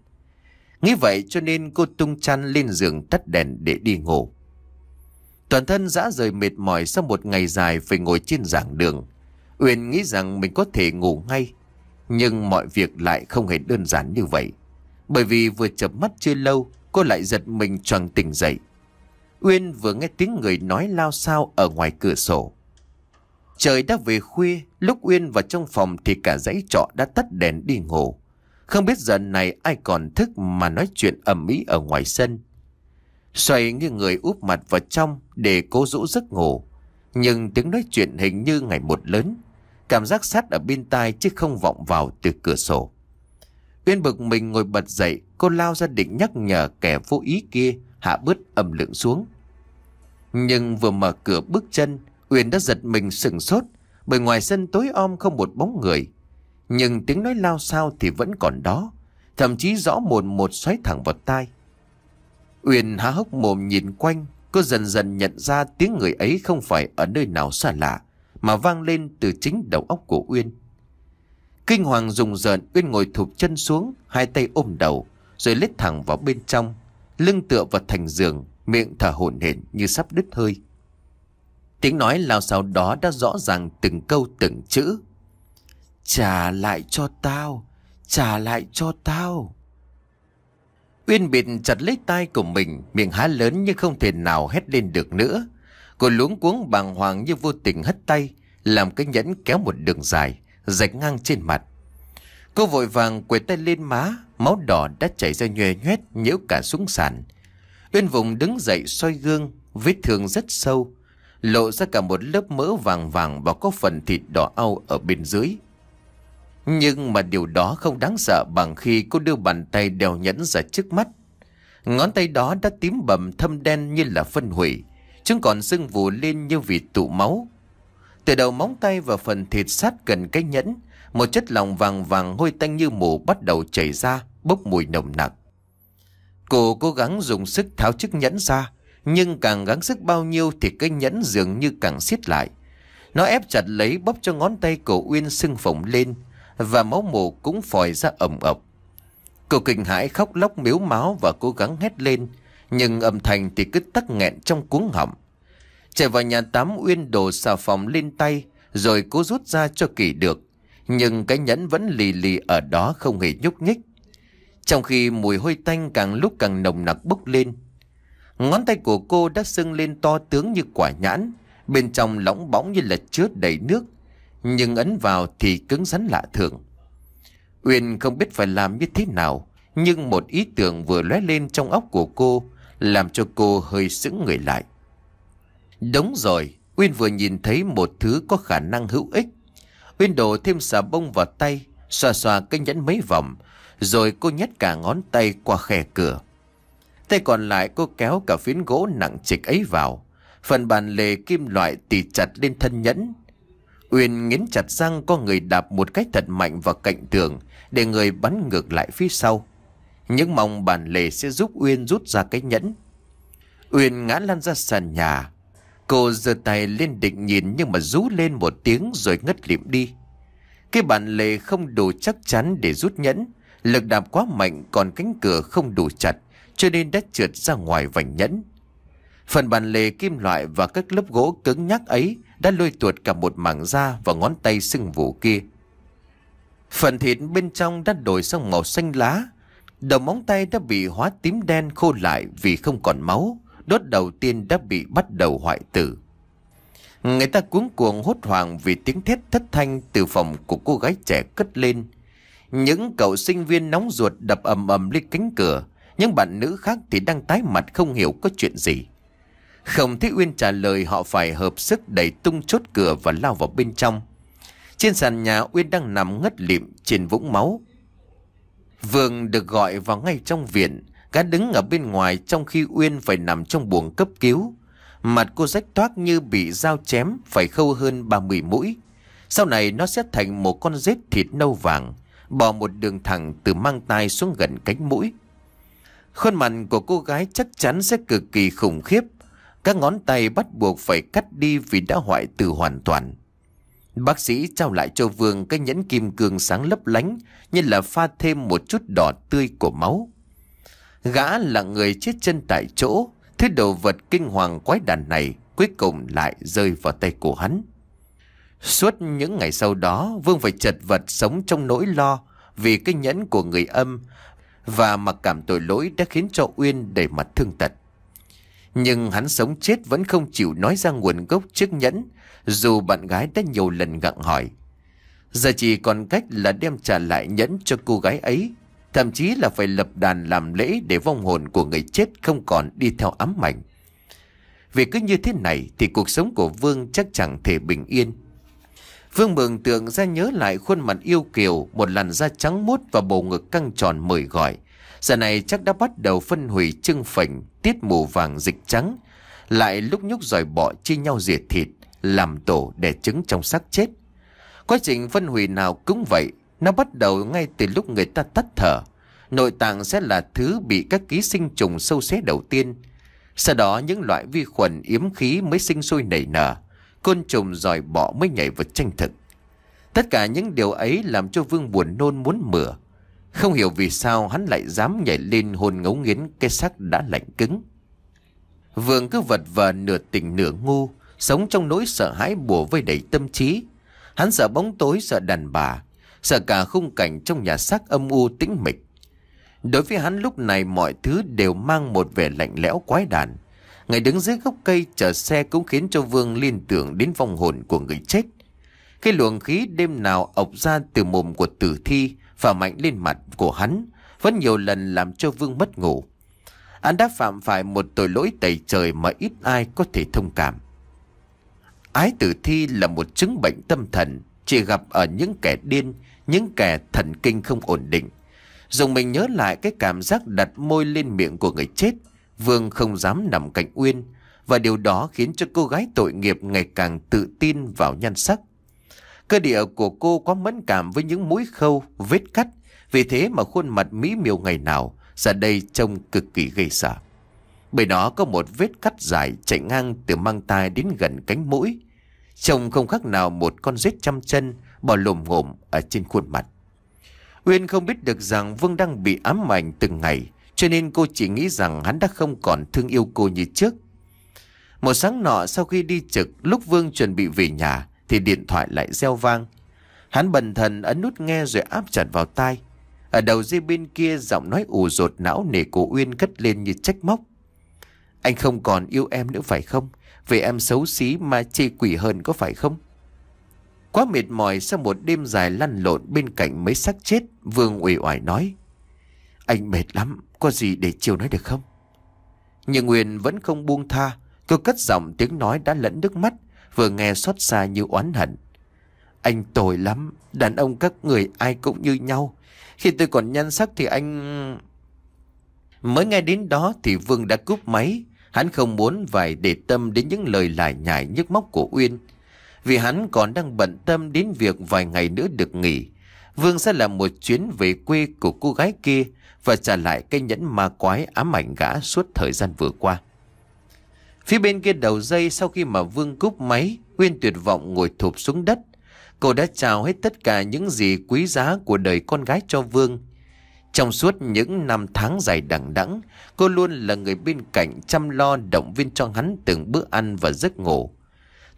Nghĩ vậy cho nên cô tung chăn lên giường tắt đèn để đi ngủ. Toàn thân dã rời mệt mỏi sau một ngày dài phải ngồi trên giảng đường. Uyên nghĩ rằng mình có thể ngủ ngay. Nhưng mọi việc lại không hề đơn giản như vậy. Bởi vì vừa chập mắt chưa lâu, cô lại giật mình choàng tỉnh dậy. Uyên vừa nghe tiếng người nói lao sao ở ngoài cửa sổ. Trời đã về khuya, lúc Uyên vào trong phòng thì cả dãy trọ đã tắt đèn đi ngủ. Không biết giờ này ai còn thức mà nói chuyện ầm ĩ ở ngoài sân. Xoay như người úp mặt vào trong để cố rũ giấc ngủ. Nhưng tiếng nói chuyện hình như ngày một lớn. Cảm giác sát ở bên tai chứ không vọng vào từ cửa sổ. Uyên bực mình ngồi bật dậy, cô lao ra định nhắc nhở kẻ vô ý kia hạ bớt âm lượng xuống. Nhưng vừa mở cửa bước chân, Uyên đã giật mình sừng sốt bởi ngoài sân tối om không một bóng người. Nhưng tiếng nói lao sao thì vẫn còn đó, thậm chí rõ mồn một xoáy thẳng vào tai. Uyên há hốc mồm nhìn quanh Cô dần dần nhận ra tiếng người ấy không phải ở nơi nào xa lạ Mà vang lên từ chính đầu óc của Uyên Kinh hoàng rùng rợn Uyên ngồi thụp chân xuống Hai tay ôm đầu Rồi lết thẳng vào bên trong Lưng tựa vào thành giường Miệng thở hổn hển như sắp đứt hơi Tiếng nói lao xào đó đã rõ ràng từng câu từng chữ Trả lại cho tao Trả lại cho tao Uyên bịt chặt lấy tay của mình, miệng há lớn nhưng không thể nào hét lên được nữa. Cô luống cuống bàng hoàng như vô tình hất tay, làm cái nhẫn kéo một đường dài, rạch ngang trên mặt. Cô vội vàng quệt tay lên má, máu đỏ đã chảy ra nhoe nhoét nhễu cả xuống sàn. Uyên vùng đứng dậy soi gương, vết thương rất sâu, lộ ra cả một lớp mỡ vàng vàng và có phần thịt đỏ au ở bên dưới. Nhưng mà điều đó không đáng sợ bằng khi cô đưa bàn tay đèo nhẫn ra trước mắt. Ngón tay đó đã tím bầm thâm đen như là phân hủy, chúng còn sưng vù lên như vì tụ máu. Từ đầu móng tay và phần thịt sát gần cái nhẫn, một chất lòng vàng vàng hôi tanh như mù bắt đầu chảy ra, bốc mùi nồng nặc. Cô cố gắng dùng sức tháo chiếc nhẫn ra, nhưng càng gắng sức bao nhiêu thì cái nhẫn dường như càng siết lại. Nó ép chặt lấy bóp cho ngón tay cổ Uyên sưng phồng lên, và máu mù cũng phòi ra ẩm ọc. Cô kinh hãi khóc lóc miếu máu và cố gắng hét lên, nhưng âm thanh thì cứ tắc nghẹn trong cuống họng. Chạy vào nhà tắm Uyên đồ xà phòng lên tay, rồi cố rút ra cho kỳ được. Nhưng cái nhẫn vẫn lì lì ở đó không hề nhúc nhích. Trong khi mùi hôi tanh càng lúc càng nồng nặc bốc lên. Ngón tay của cô đã sưng lên to tướng như quả nhãn, bên trong lỏng bóng như là chứa đầy nước nhưng ấn vào thì cứng rắn lạ thường. Uyên không biết phải làm như thế nào, nhưng một ý tưởng vừa lóe lên trong óc của cô làm cho cô hơi sững người lại. Đúng rồi, Uyên vừa nhìn thấy một thứ có khả năng hữu ích. Uyên đổ thêm xà bông vào tay, xoa xoa cây nhẫn mấy vòng, rồi cô nhét cả ngón tay qua khe cửa. Tay còn lại cô kéo cả phiến gỗ nặng trịch ấy vào. Phần bàn lề kim loại tỉ chặt lên thân nhẫn Uyên nghiến chặt răng có người đạp một cách thật mạnh vào cạnh tường để người bắn ngược lại phía sau. Những mong bản lề sẽ giúp Uyên rút ra cái nhẫn. Uyên ngã lăn ra sàn nhà. Cô giơ tay lên định nhìn nhưng mà rú lên một tiếng rồi ngất lịm đi. Cái bản lề không đủ chắc chắn để rút nhẫn. Lực đạp quá mạnh còn cánh cửa không đủ chặt cho nên đã trượt ra ngoài vành nhẫn. Phần bàn lề kim loại và các lớp gỗ cứng nhắc ấy đã lôi tuột cả một mảng da và ngón tay sưng vù kia. Phần thịt bên trong đã đổi sang màu xanh lá. Đầu móng tay đã bị hóa tím đen khô lại vì không còn máu. Đốt đầu tiên đã bị bắt đầu hoại tử. Người ta cuống cuồng hốt hoảng vì tiếng thét thất thanh từ phòng của cô gái trẻ cất lên. Những cậu sinh viên nóng ruột đập ầm ầm lên cánh cửa. Những bạn nữ khác thì đang tái mặt không hiểu có chuyện gì. Không thấy Uyên trả lời họ phải hợp sức đẩy tung chốt cửa và lao vào bên trong. Trên sàn nhà Uyên đang nằm ngất lịm trên vũng máu. Vương được gọi vào ngay trong viện. Gã đứng ở bên ngoài trong khi Uyên phải nằm trong buồng cấp cứu. Mặt cô rách toát như bị dao chém phải khâu hơn 30 mũi. Sau này nó sẽ thành một con rết thịt nâu vàng, bò một đường thẳng từ mang tai xuống gần cánh mũi. Khuôn mặt của cô gái chắc chắn sẽ cực kỳ khủng khiếp các ngón tay bắt buộc phải cắt đi vì đã hoại từ hoàn toàn. Bác sĩ trao lại cho Vương cái nhẫn kim cương sáng lấp lánh như là pha thêm một chút đỏ tươi của máu. Gã là người chết chân tại chỗ, thứ đồ vật kinh hoàng quái đàn này cuối cùng lại rơi vào tay của hắn. Suốt những ngày sau đó, Vương phải chật vật sống trong nỗi lo vì cái nhẫn của người âm và mặc cảm tội lỗi đã khiến cho Uyên đầy mặt thương tật. Nhưng hắn sống chết vẫn không chịu nói ra nguồn gốc chiếc nhẫn Dù bạn gái đã nhiều lần gặng hỏi Giờ chỉ còn cách là đem trả lại nhẫn cho cô gái ấy Thậm chí là phải lập đàn làm lễ để vong hồn của người chết không còn đi theo ám mảnh Vì cứ như thế này thì cuộc sống của Vương chắc chẳng thể bình yên Vương mường tượng ra nhớ lại khuôn mặt yêu kiều Một làn da trắng mốt và bầu ngực căng tròn mời gọi Giờ này chắc đã bắt đầu phân hủy trưng phình, tiết mù vàng dịch trắng. Lại lúc nhúc dòi bọ chia nhau diệt thịt, làm tổ để trứng trong xác chết. Quá trình phân hủy nào cũng vậy, nó bắt đầu ngay từ lúc người ta tắt thở. Nội tạng sẽ là thứ bị các ký sinh trùng sâu xé đầu tiên. Sau đó những loại vi khuẩn yếm khí mới sinh sôi nảy nở, côn trùng giỏi bọ mới nhảy vào tranh thực. Tất cả những điều ấy làm cho Vương buồn nôn muốn mửa, không hiểu vì sao hắn lại dám nhảy lên hôn ngấu nghiến cái xác đã lạnh cứng. Vương cứ vật vờ nửa tỉnh nửa ngu, sống trong nỗi sợ hãi bùa vây đầy tâm trí. Hắn sợ bóng tối, sợ đàn bà, sợ cả khung cảnh trong nhà xác âm u tĩnh mịch. Đối với hắn lúc này mọi thứ đều mang một vẻ lạnh lẽo quái đản. Ngày đứng dưới gốc cây chờ xe cũng khiến cho Vương liên tưởng đến vong hồn của người chết. Cái luồng khí đêm nào ộc ra từ mồm của tử thi và mạnh lên mặt của hắn, vẫn nhiều lần làm cho Vương mất ngủ. Hắn đã phạm phải một tội lỗi tẩy trời mà ít ai có thể thông cảm. Ái tử thi là một chứng bệnh tâm thần, chỉ gặp ở những kẻ điên, những kẻ thần kinh không ổn định. Dùng mình nhớ lại cái cảm giác đặt môi lên miệng của người chết, Vương không dám nằm cạnh Uyên, và điều đó khiến cho cô gái tội nghiệp ngày càng tự tin vào nhan sắc. Cơ địa của cô quá mẫn cảm với những mũi khâu, vết cắt. Vì thế mà khuôn mặt mỹ miều ngày nào, giờ đây trông cực kỳ gây sợ. Bởi đó có một vết cắt dài chạy ngang từ mang tai đến gần cánh mũi. Trông không khác nào một con rết trăm chân bò lồm ngộm ở trên khuôn mặt. Uyên không biết được rằng Vương đang bị ám ảnh từng ngày, cho nên cô chỉ nghĩ rằng hắn đã không còn thương yêu cô như trước. Một sáng nọ sau khi đi trực, lúc Vương chuẩn bị về nhà, thì điện thoại lại reo vang. Hắn bần thần ấn nút nghe rồi áp chặt vào tai. Ở đầu dây bên kia giọng nói ủ rột não nề của Uyên cất lên như trách móc. Anh không còn yêu em nữa phải không? Vì em xấu xí mà chê quỷ hơn có phải không? Quá mệt mỏi sau một đêm dài lăn lộn bên cạnh mấy xác chết, Vương ủy oải nói. Anh mệt lắm, có gì để chiều nói được không? Nhưng Nguyên vẫn không buông tha, cứ cất giọng tiếng nói đã lẫn nước mắt, vừa nghe xót xa như oán hận. Anh tồi lắm, đàn ông các người ai cũng như nhau. Khi tôi còn nhan sắc thì anh... Mới nghe đến đó thì Vương đã cúp máy. Hắn không muốn phải để tâm đến những lời lại nhải nhức móc của Uyên. Vì hắn còn đang bận tâm đến việc vài ngày nữa được nghỉ. Vương sẽ làm một chuyến về quê của cô gái kia và trả lại cái nhẫn ma quái ám ảnh gã suốt thời gian vừa qua. Phía bên kia đầu dây sau khi mà Vương cúp máy, Huyên tuyệt vọng ngồi thụp xuống đất. Cô đã trao hết tất cả những gì quý giá của đời con gái cho Vương. Trong suốt những năm tháng dài đằng đẵng, cô luôn là người bên cạnh chăm lo động viên cho hắn từng bữa ăn và giấc ngủ.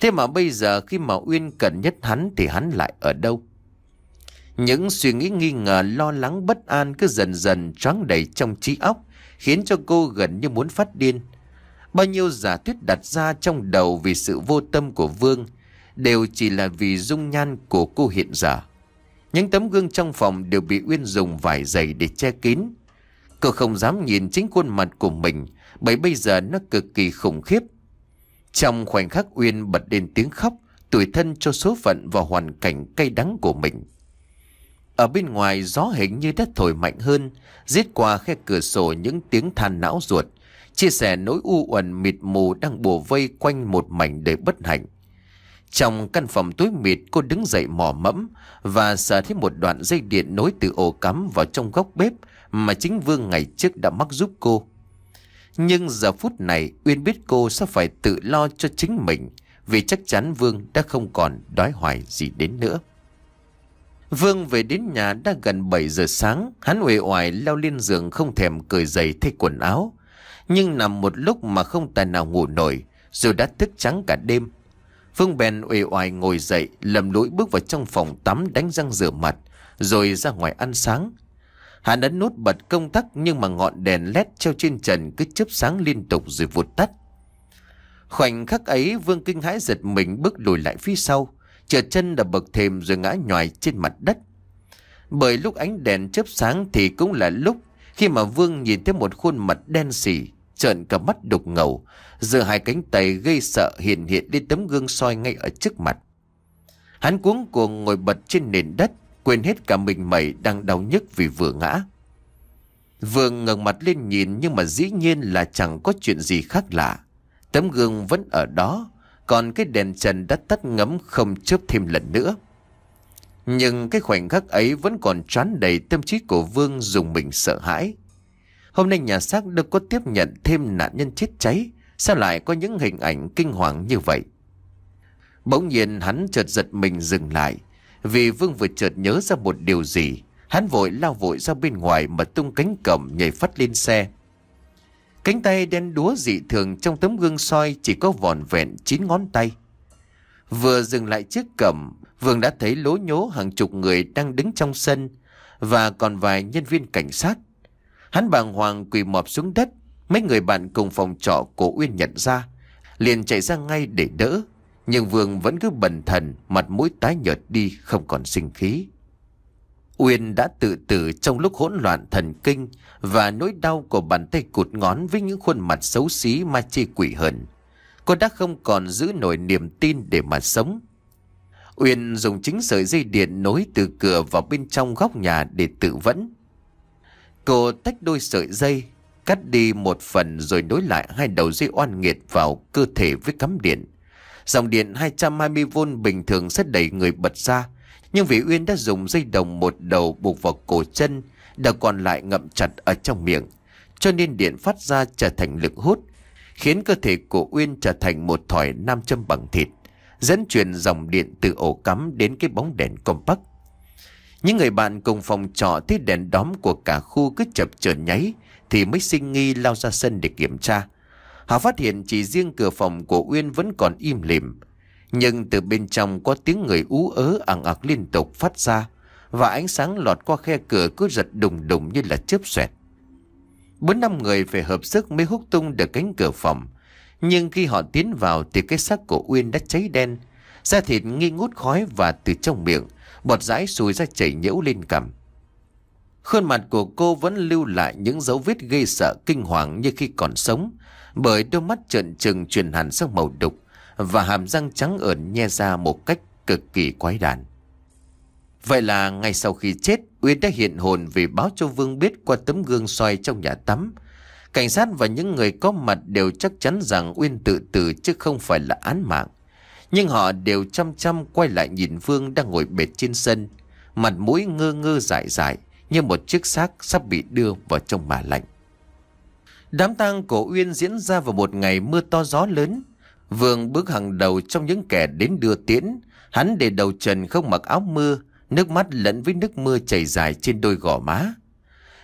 Thế mà bây giờ khi mà Uyên cần nhất hắn thì hắn lại ở đâu? Những suy nghĩ nghi ngờ lo lắng bất an cứ dần dần choáng đầy trong trí óc, khiến cho cô gần như muốn phát điên. Bao nhiêu giả thuyết đặt ra trong đầu vì sự vô tâm của Vương đều chỉ là vì dung nhan của cô hiện giờ. Những tấm gương trong phòng đều bị Uyên dùng vải dày để che kín. Cô không dám nhìn chính khuôn mặt của mình bởi bây giờ nó cực kỳ khủng khiếp. Trong khoảnh khắc Uyên bật lên tiếng khóc, tuổi thân cho số phận và hoàn cảnh cay đắng của mình. Ở bên ngoài gió hình như đã thổi mạnh hơn, giết qua khe cửa sổ những tiếng than não ruột, chia sẻ nỗi u uẩn mịt mù đang bùa vây quanh một mảnh đầy bất hạnh. Trong căn phòng tối mịt cô đứng dậy mò mẫm và sợ thấy một đoạn dây điện nối từ ổ cắm vào trong góc bếp mà chính Vương ngày trước đã mắc giúp cô. Nhưng giờ phút này Uyên biết cô sẽ phải tự lo cho chính mình vì chắc chắn Vương đã không còn đói hoài gì đến nữa. Vương về đến nhà đã gần 7 giờ sáng, hắn uể oải leo lên giường không thèm cười giày thay quần áo. Nhưng nằm một lúc mà không tài nào ngủ nổi Rồi đã thức trắng cả đêm Phương bèn uể oải ngồi dậy Lầm lũi bước vào trong phòng tắm đánh răng rửa mặt Rồi ra ngoài ăn sáng Hắn ấn nút bật công tắc Nhưng mà ngọn đèn led treo trên trần Cứ chớp sáng liên tục rồi vụt tắt Khoảnh khắc ấy Vương kinh hãi giật mình bước lùi lại phía sau Trượt chân đập bậc thềm rồi ngã nhòi trên mặt đất Bởi lúc ánh đèn chớp sáng Thì cũng là lúc khi mà Vương nhìn thấy một khuôn mặt đen xỉ trợn cả mắt đục ngầu, giơ hai cánh tay gây sợ hiện hiện lên tấm gương soi ngay ở trước mặt. Hắn cuống cuồng ngồi bật trên nền đất, quên hết cả mình mẩy đang đau nhức vì vừa ngã. vương ngẩng mặt lên nhìn nhưng mà dĩ nhiên là chẳng có chuyện gì khác lạ. Tấm gương vẫn ở đó, còn cái đèn trần đã tắt ngấm không chớp thêm lần nữa. Nhưng cái khoảnh khắc ấy vẫn còn trán đầy tâm trí của Vương dùng mình sợ hãi. Hôm nay nhà xác được có tiếp nhận thêm nạn nhân chết cháy Sao lại có những hình ảnh kinh hoàng như vậy Bỗng nhiên hắn chợt giật mình dừng lại Vì Vương vừa chợt nhớ ra một điều gì Hắn vội lao vội ra bên ngoài mà tung cánh cổng nhảy phát lên xe Cánh tay đen đúa dị thường trong tấm gương soi chỉ có vòn vẹn chín ngón tay Vừa dừng lại chiếc cầm Vương đã thấy lố nhố hàng chục người đang đứng trong sân Và còn vài nhân viên cảnh sát Hắn bàng hoàng quỳ mọp xuống đất Mấy người bạn cùng phòng trọ của Uyên nhận ra Liền chạy ra ngay để đỡ Nhưng Vương vẫn cứ bần thần Mặt mũi tái nhợt đi không còn sinh khí Uyên đã tự tử trong lúc hỗn loạn thần kinh Và nỗi đau của bàn tay cụt ngón Với những khuôn mặt xấu xí ma chi quỷ hận Cô đã không còn giữ nổi niềm tin để mà sống Uyên dùng chính sợi dây điện nối từ cửa vào bên trong góc nhà để tự vẫn Cô tách đôi sợi dây, cắt đi một phần rồi nối lại hai đầu dây oan nghiệt vào cơ thể với cắm điện. Dòng điện 220V bình thường sẽ đẩy người bật ra, nhưng vì Uyên đã dùng dây đồng một đầu buộc vào cổ chân, đầu còn lại ngậm chặt ở trong miệng, cho nên điện phát ra trở thành lực hút, khiến cơ thể của Uyên trở thành một thỏi nam châm bằng thịt, dẫn truyền dòng điện từ ổ cắm đến cái bóng đèn compact. Những người bạn cùng phòng trọ thấy đèn đóm của cả khu cứ chập chờn nháy thì mới sinh nghi lao ra sân để kiểm tra. Họ phát hiện chỉ riêng cửa phòng của Uyên vẫn còn im lìm. Nhưng từ bên trong có tiếng người ú ớ ẳng ạc liên tục phát ra và ánh sáng lọt qua khe cửa cứ giật đùng đùng như là chớp xoẹt. Bốn năm người phải hợp sức mới hút tung được cánh cửa phòng. Nhưng khi họ tiến vào thì cái xác của Uyên đã cháy đen, da thịt nghi ngút khói và từ trong miệng bọt rãi sùi ra chảy nhễu lên cằm. Khuôn mặt của cô vẫn lưu lại những dấu vết gây sợ kinh hoàng như khi còn sống, bởi đôi mắt trợn trừng chuyển hẳn sang màu đục và hàm răng trắng ẩn nhe ra một cách cực kỳ quái đản. Vậy là ngay sau khi chết, Uyên đã hiện hồn vì báo cho Vương biết qua tấm gương soi trong nhà tắm. Cảnh sát và những người có mặt đều chắc chắn rằng Uyên tự tử chứ không phải là án mạng. Nhưng họ đều chăm chăm quay lại nhìn Vương đang ngồi bệt trên sân Mặt mũi ngơ ngơ dại dại Như một chiếc xác sắp bị đưa vào trong mà lạnh Đám tang cổ Uyên diễn ra vào một ngày mưa to gió lớn Vương bước hàng đầu trong những kẻ đến đưa tiễn Hắn để đầu trần không mặc áo mưa Nước mắt lẫn với nước mưa chảy dài trên đôi gò má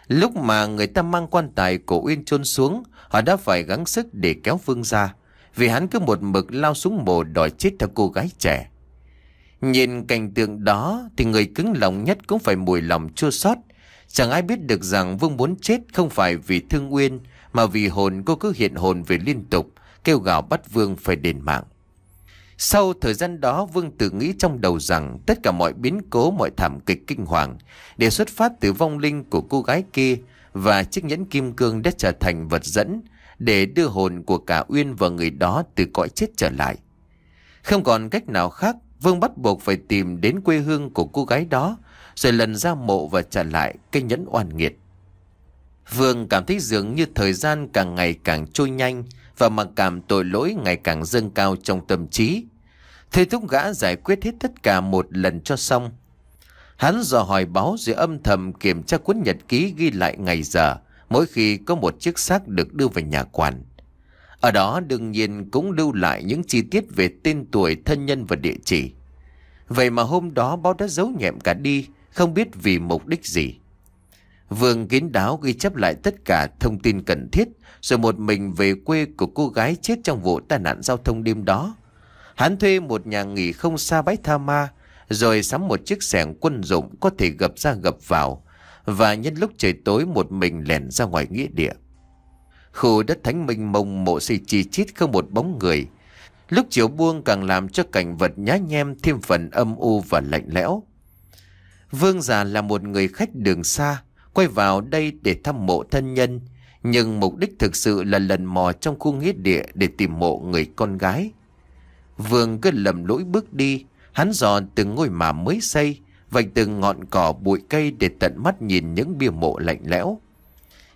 Lúc mà người ta mang quan tài cổ Uyên chôn xuống Họ đã phải gắng sức để kéo Vương ra vì hắn cứ một mực lao xuống mồ đòi chết theo cô gái trẻ Nhìn cảnh tượng đó thì người cứng lòng nhất cũng phải mùi lòng chua xót Chẳng ai biết được rằng Vương muốn chết không phải vì thương nguyên Mà vì hồn cô cứ hiện hồn về liên tục Kêu gào bắt Vương phải đền mạng Sau thời gian đó Vương tự nghĩ trong đầu rằng Tất cả mọi biến cố mọi thảm kịch kinh hoàng Đều xuất phát từ vong linh của cô gái kia Và chiếc nhẫn kim cương đã trở thành vật dẫn để đưa hồn của cả Uyên và người đó từ cõi chết trở lại. Không còn cách nào khác, Vương bắt buộc phải tìm đến quê hương của cô gái đó, rồi lần ra mộ và trả lại cây nhẫn oan nghiệt. Vương cảm thấy dường như thời gian càng ngày càng trôi nhanh và mặc cảm tội lỗi ngày càng dâng cao trong tâm trí. Thầy thúc gã giải quyết hết tất cả một lần cho xong. Hắn dò hỏi báo rồi âm thầm kiểm tra cuốn nhật ký ghi lại ngày giờ, mỗi khi có một chiếc xác được đưa về nhà quản. Ở đó đương nhiên cũng lưu lại những chi tiết về tên tuổi, thân nhân và địa chỉ. Vậy mà hôm đó báo đã giấu nhẹm cả đi, không biết vì mục đích gì. Vương kín đáo ghi chép lại tất cả thông tin cần thiết rồi một mình về quê của cô gái chết trong vụ tai nạn giao thông đêm đó. Hắn thuê một nhà nghỉ không xa bãi Tha Ma rồi sắm một chiếc xẻng quân dụng có thể gập ra gập vào và nhân lúc trời tối một mình lẻn ra ngoài nghĩa địa. Khu đất thánh minh mông mộ xây chi chít không một bóng người. Lúc chiều buông càng làm cho cảnh vật nhá nhem thêm phần âm u và lạnh lẽo. Vương già là một người khách đường xa, quay vào đây để thăm mộ thân nhân, nhưng mục đích thực sự là lần mò trong khu nghĩa địa để tìm mộ người con gái. Vương cứ lầm lỗi bước đi, hắn dò từng ngôi mà mới xây, vạch từng ngọn cỏ bụi cây để tận mắt nhìn những bia mộ lạnh lẽo.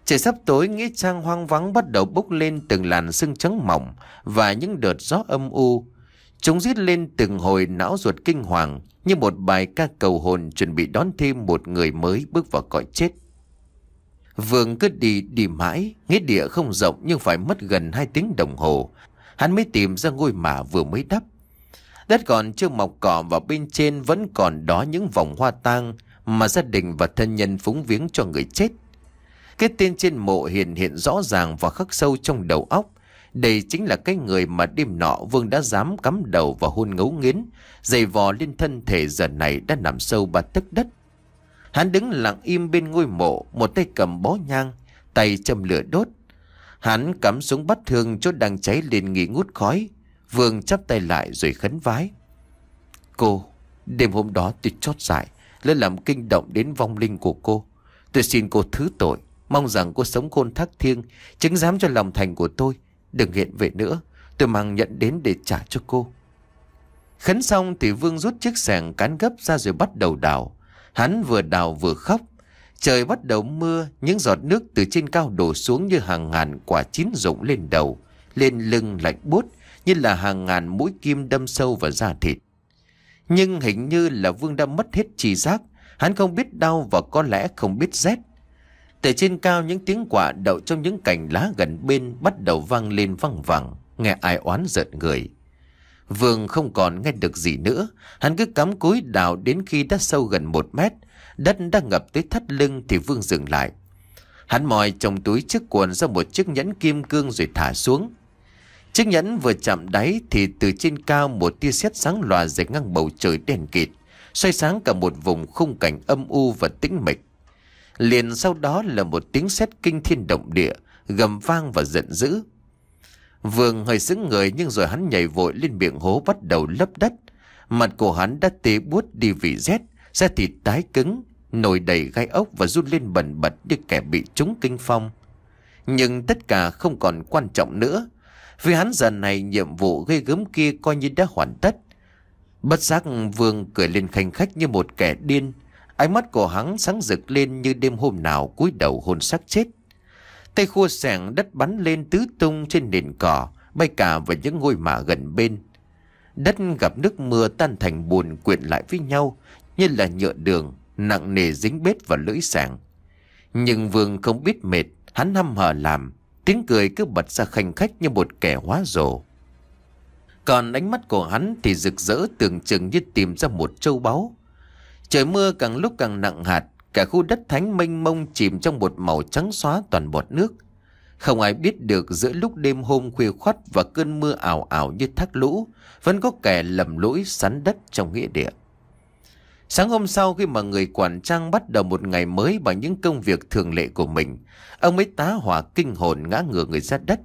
Trời sắp tối, nghĩa trang hoang vắng bắt đầu bốc lên từng làn sương trắng mỏng và những đợt gió âm u. Chúng giết lên từng hồi não ruột kinh hoàng như một bài ca cầu hồn chuẩn bị đón thêm một người mới bước vào cõi chết. Vương cứ đi đi mãi, nghĩa địa không rộng nhưng phải mất gần hai tiếng đồng hồ. Hắn mới tìm ra ngôi mả vừa mới đắp. Đất còn chưa mọc cỏ và bên trên vẫn còn đó những vòng hoa tang mà gia đình và thân nhân phúng viếng cho người chết. Cái tên trên mộ hiện hiện rõ ràng và khắc sâu trong đầu óc. Đây chính là cái người mà đêm nọ Vương đã dám cắm đầu và hôn ngấu nghiến, dày vò lên thân thể giờ này đã nằm sâu ba tấc đất. Hắn đứng lặng im bên ngôi mộ, một tay cầm bó nhang, tay châm lửa đốt. Hắn cắm xuống bắt thương chốt đang cháy lên nghỉ ngút khói. Vương chắp tay lại rồi khấn vái. Cô, đêm hôm đó tôi chót dại, lỡ làm kinh động đến vong linh của cô. Tôi xin cô thứ tội, mong rằng cô sống khôn thác thiêng, chứng giám cho lòng thành của tôi. Đừng hiện về nữa, tôi mang nhận đến để trả cho cô. Khấn xong thì Vương rút chiếc sàng cán gấp ra rồi bắt đầu đào. Hắn vừa đào vừa khóc. Trời bắt đầu mưa, những giọt nước từ trên cao đổ xuống như hàng ngàn quả chín rụng lên đầu, lên lưng lạnh buốt như là hàng ngàn mũi kim đâm sâu vào da thịt. Nhưng hình như là Vương đã mất hết trí giác, hắn không biết đau và có lẽ không biết rét. Từ trên cao những tiếng quả đậu trong những cành lá gần bên bắt đầu vang lên văng vẳng, nghe ai oán giận người. Vương không còn nghe được gì nữa, hắn cứ cắm cúi đào đến khi đã sâu gần một mét, đất đã ngập tới thắt lưng thì Vương dừng lại. Hắn mòi trong túi chiếc quần ra một chiếc nhẫn kim cương rồi thả xuống, Chiếc nhẫn vừa chạm đáy thì từ trên cao một tia sét sáng lòa rạch ngang bầu trời đen kịt, xoay sáng cả một vùng khung cảnh âm u và tĩnh mịch. Liền sau đó là một tiếng sét kinh thiên động địa, gầm vang và giận dữ. Vương hơi sững người nhưng rồi hắn nhảy vội lên miệng hố bắt đầu lấp đất. Mặt của hắn đã tê buốt đi vì rét, da thịt tái cứng, nổi đầy gai ốc và run lên bần bật như kẻ bị trúng kinh phong. Nhưng tất cả không còn quan trọng nữa, vì hắn giờ này nhiệm vụ gây gớm kia coi như đã hoàn tất. Bất giác Vương cười lên khanh khách như một kẻ điên. Ánh mắt của hắn sáng rực lên như đêm hôm nào cúi đầu hôn sắc chết. Tay khua sẻng đất bắn lên tứ tung trên nền cỏ, bay cả vào những ngôi mả gần bên. Đất gặp nước mưa tan thành bùn quyện lại với nhau, như là nhựa đường, nặng nề dính bết vào lưỡi sàng. Nhưng Vương không biết mệt, hắn hăm hở làm, Tiếng cười cứ bật ra khanh khách như một kẻ hóa rồ Còn ánh mắt của hắn thì rực rỡ tưởng chừng như tìm ra một châu báu Trời mưa càng lúc càng nặng hạt Cả khu đất thánh mênh mông chìm trong một màu trắng xóa toàn bọt nước Không ai biết được giữa lúc đêm hôm khuya khoắt và cơn mưa ảo ảo như thác lũ Vẫn có kẻ lầm lỗi sắn đất trong nghĩa địa Sáng hôm sau khi mà người quản trang bắt đầu một ngày mới bằng những công việc thường lệ của mình, ông ấy tá hỏa kinh hồn ngã ngửa người ra đất,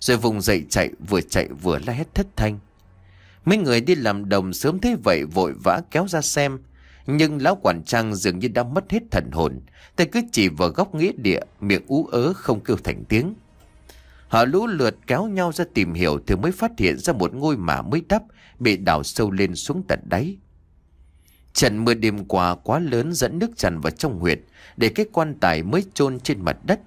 rồi vùng dậy chạy vừa chạy vừa la hét thất thanh. Mấy người đi làm đồng sớm thế vậy vội vã kéo ra xem, nhưng lão quản trang dường như đã mất hết thần hồn, tay cứ chỉ vào góc nghĩa địa, miệng ú ớ không kêu thành tiếng. Họ lũ lượt kéo nhau ra tìm hiểu thì mới phát hiện ra một ngôi mả mới đắp bị đào sâu lên xuống tận đáy. Trận mưa đêm qua quá lớn dẫn nước tràn vào trong huyệt, để cái quan tài mới chôn trên mặt đất.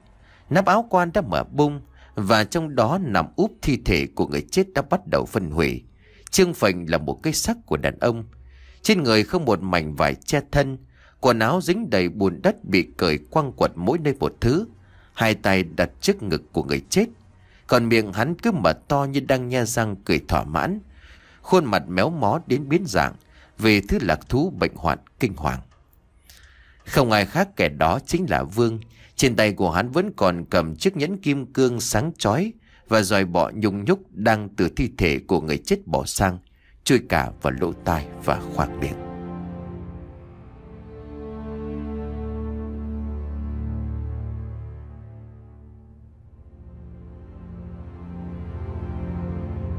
Nắp áo quan đã mở bung, và trong đó nằm úp thi thể của người chết đã bắt đầu phân hủy. Trương phành là một cái xác của đàn ông. Trên người không một mảnh vải che thân, quần áo dính đầy bùn đất bị cởi quăng quật mỗi nơi một thứ. Hai tay đặt trước ngực của người chết. Còn miệng hắn cứ mở to như đang nhe răng cười thỏa mãn. Khuôn mặt méo mó đến biến dạng về thứ lạc thú bệnh hoạn kinh hoàng. Không ai khác kẻ đó chính là Vương, trên tay của hắn vẫn còn cầm chiếc nhẫn kim cương sáng chói và dòi bọ nhung nhúc đang từ thi thể của người chết bỏ sang, trôi cả vào lỗ tai và khoang miệng.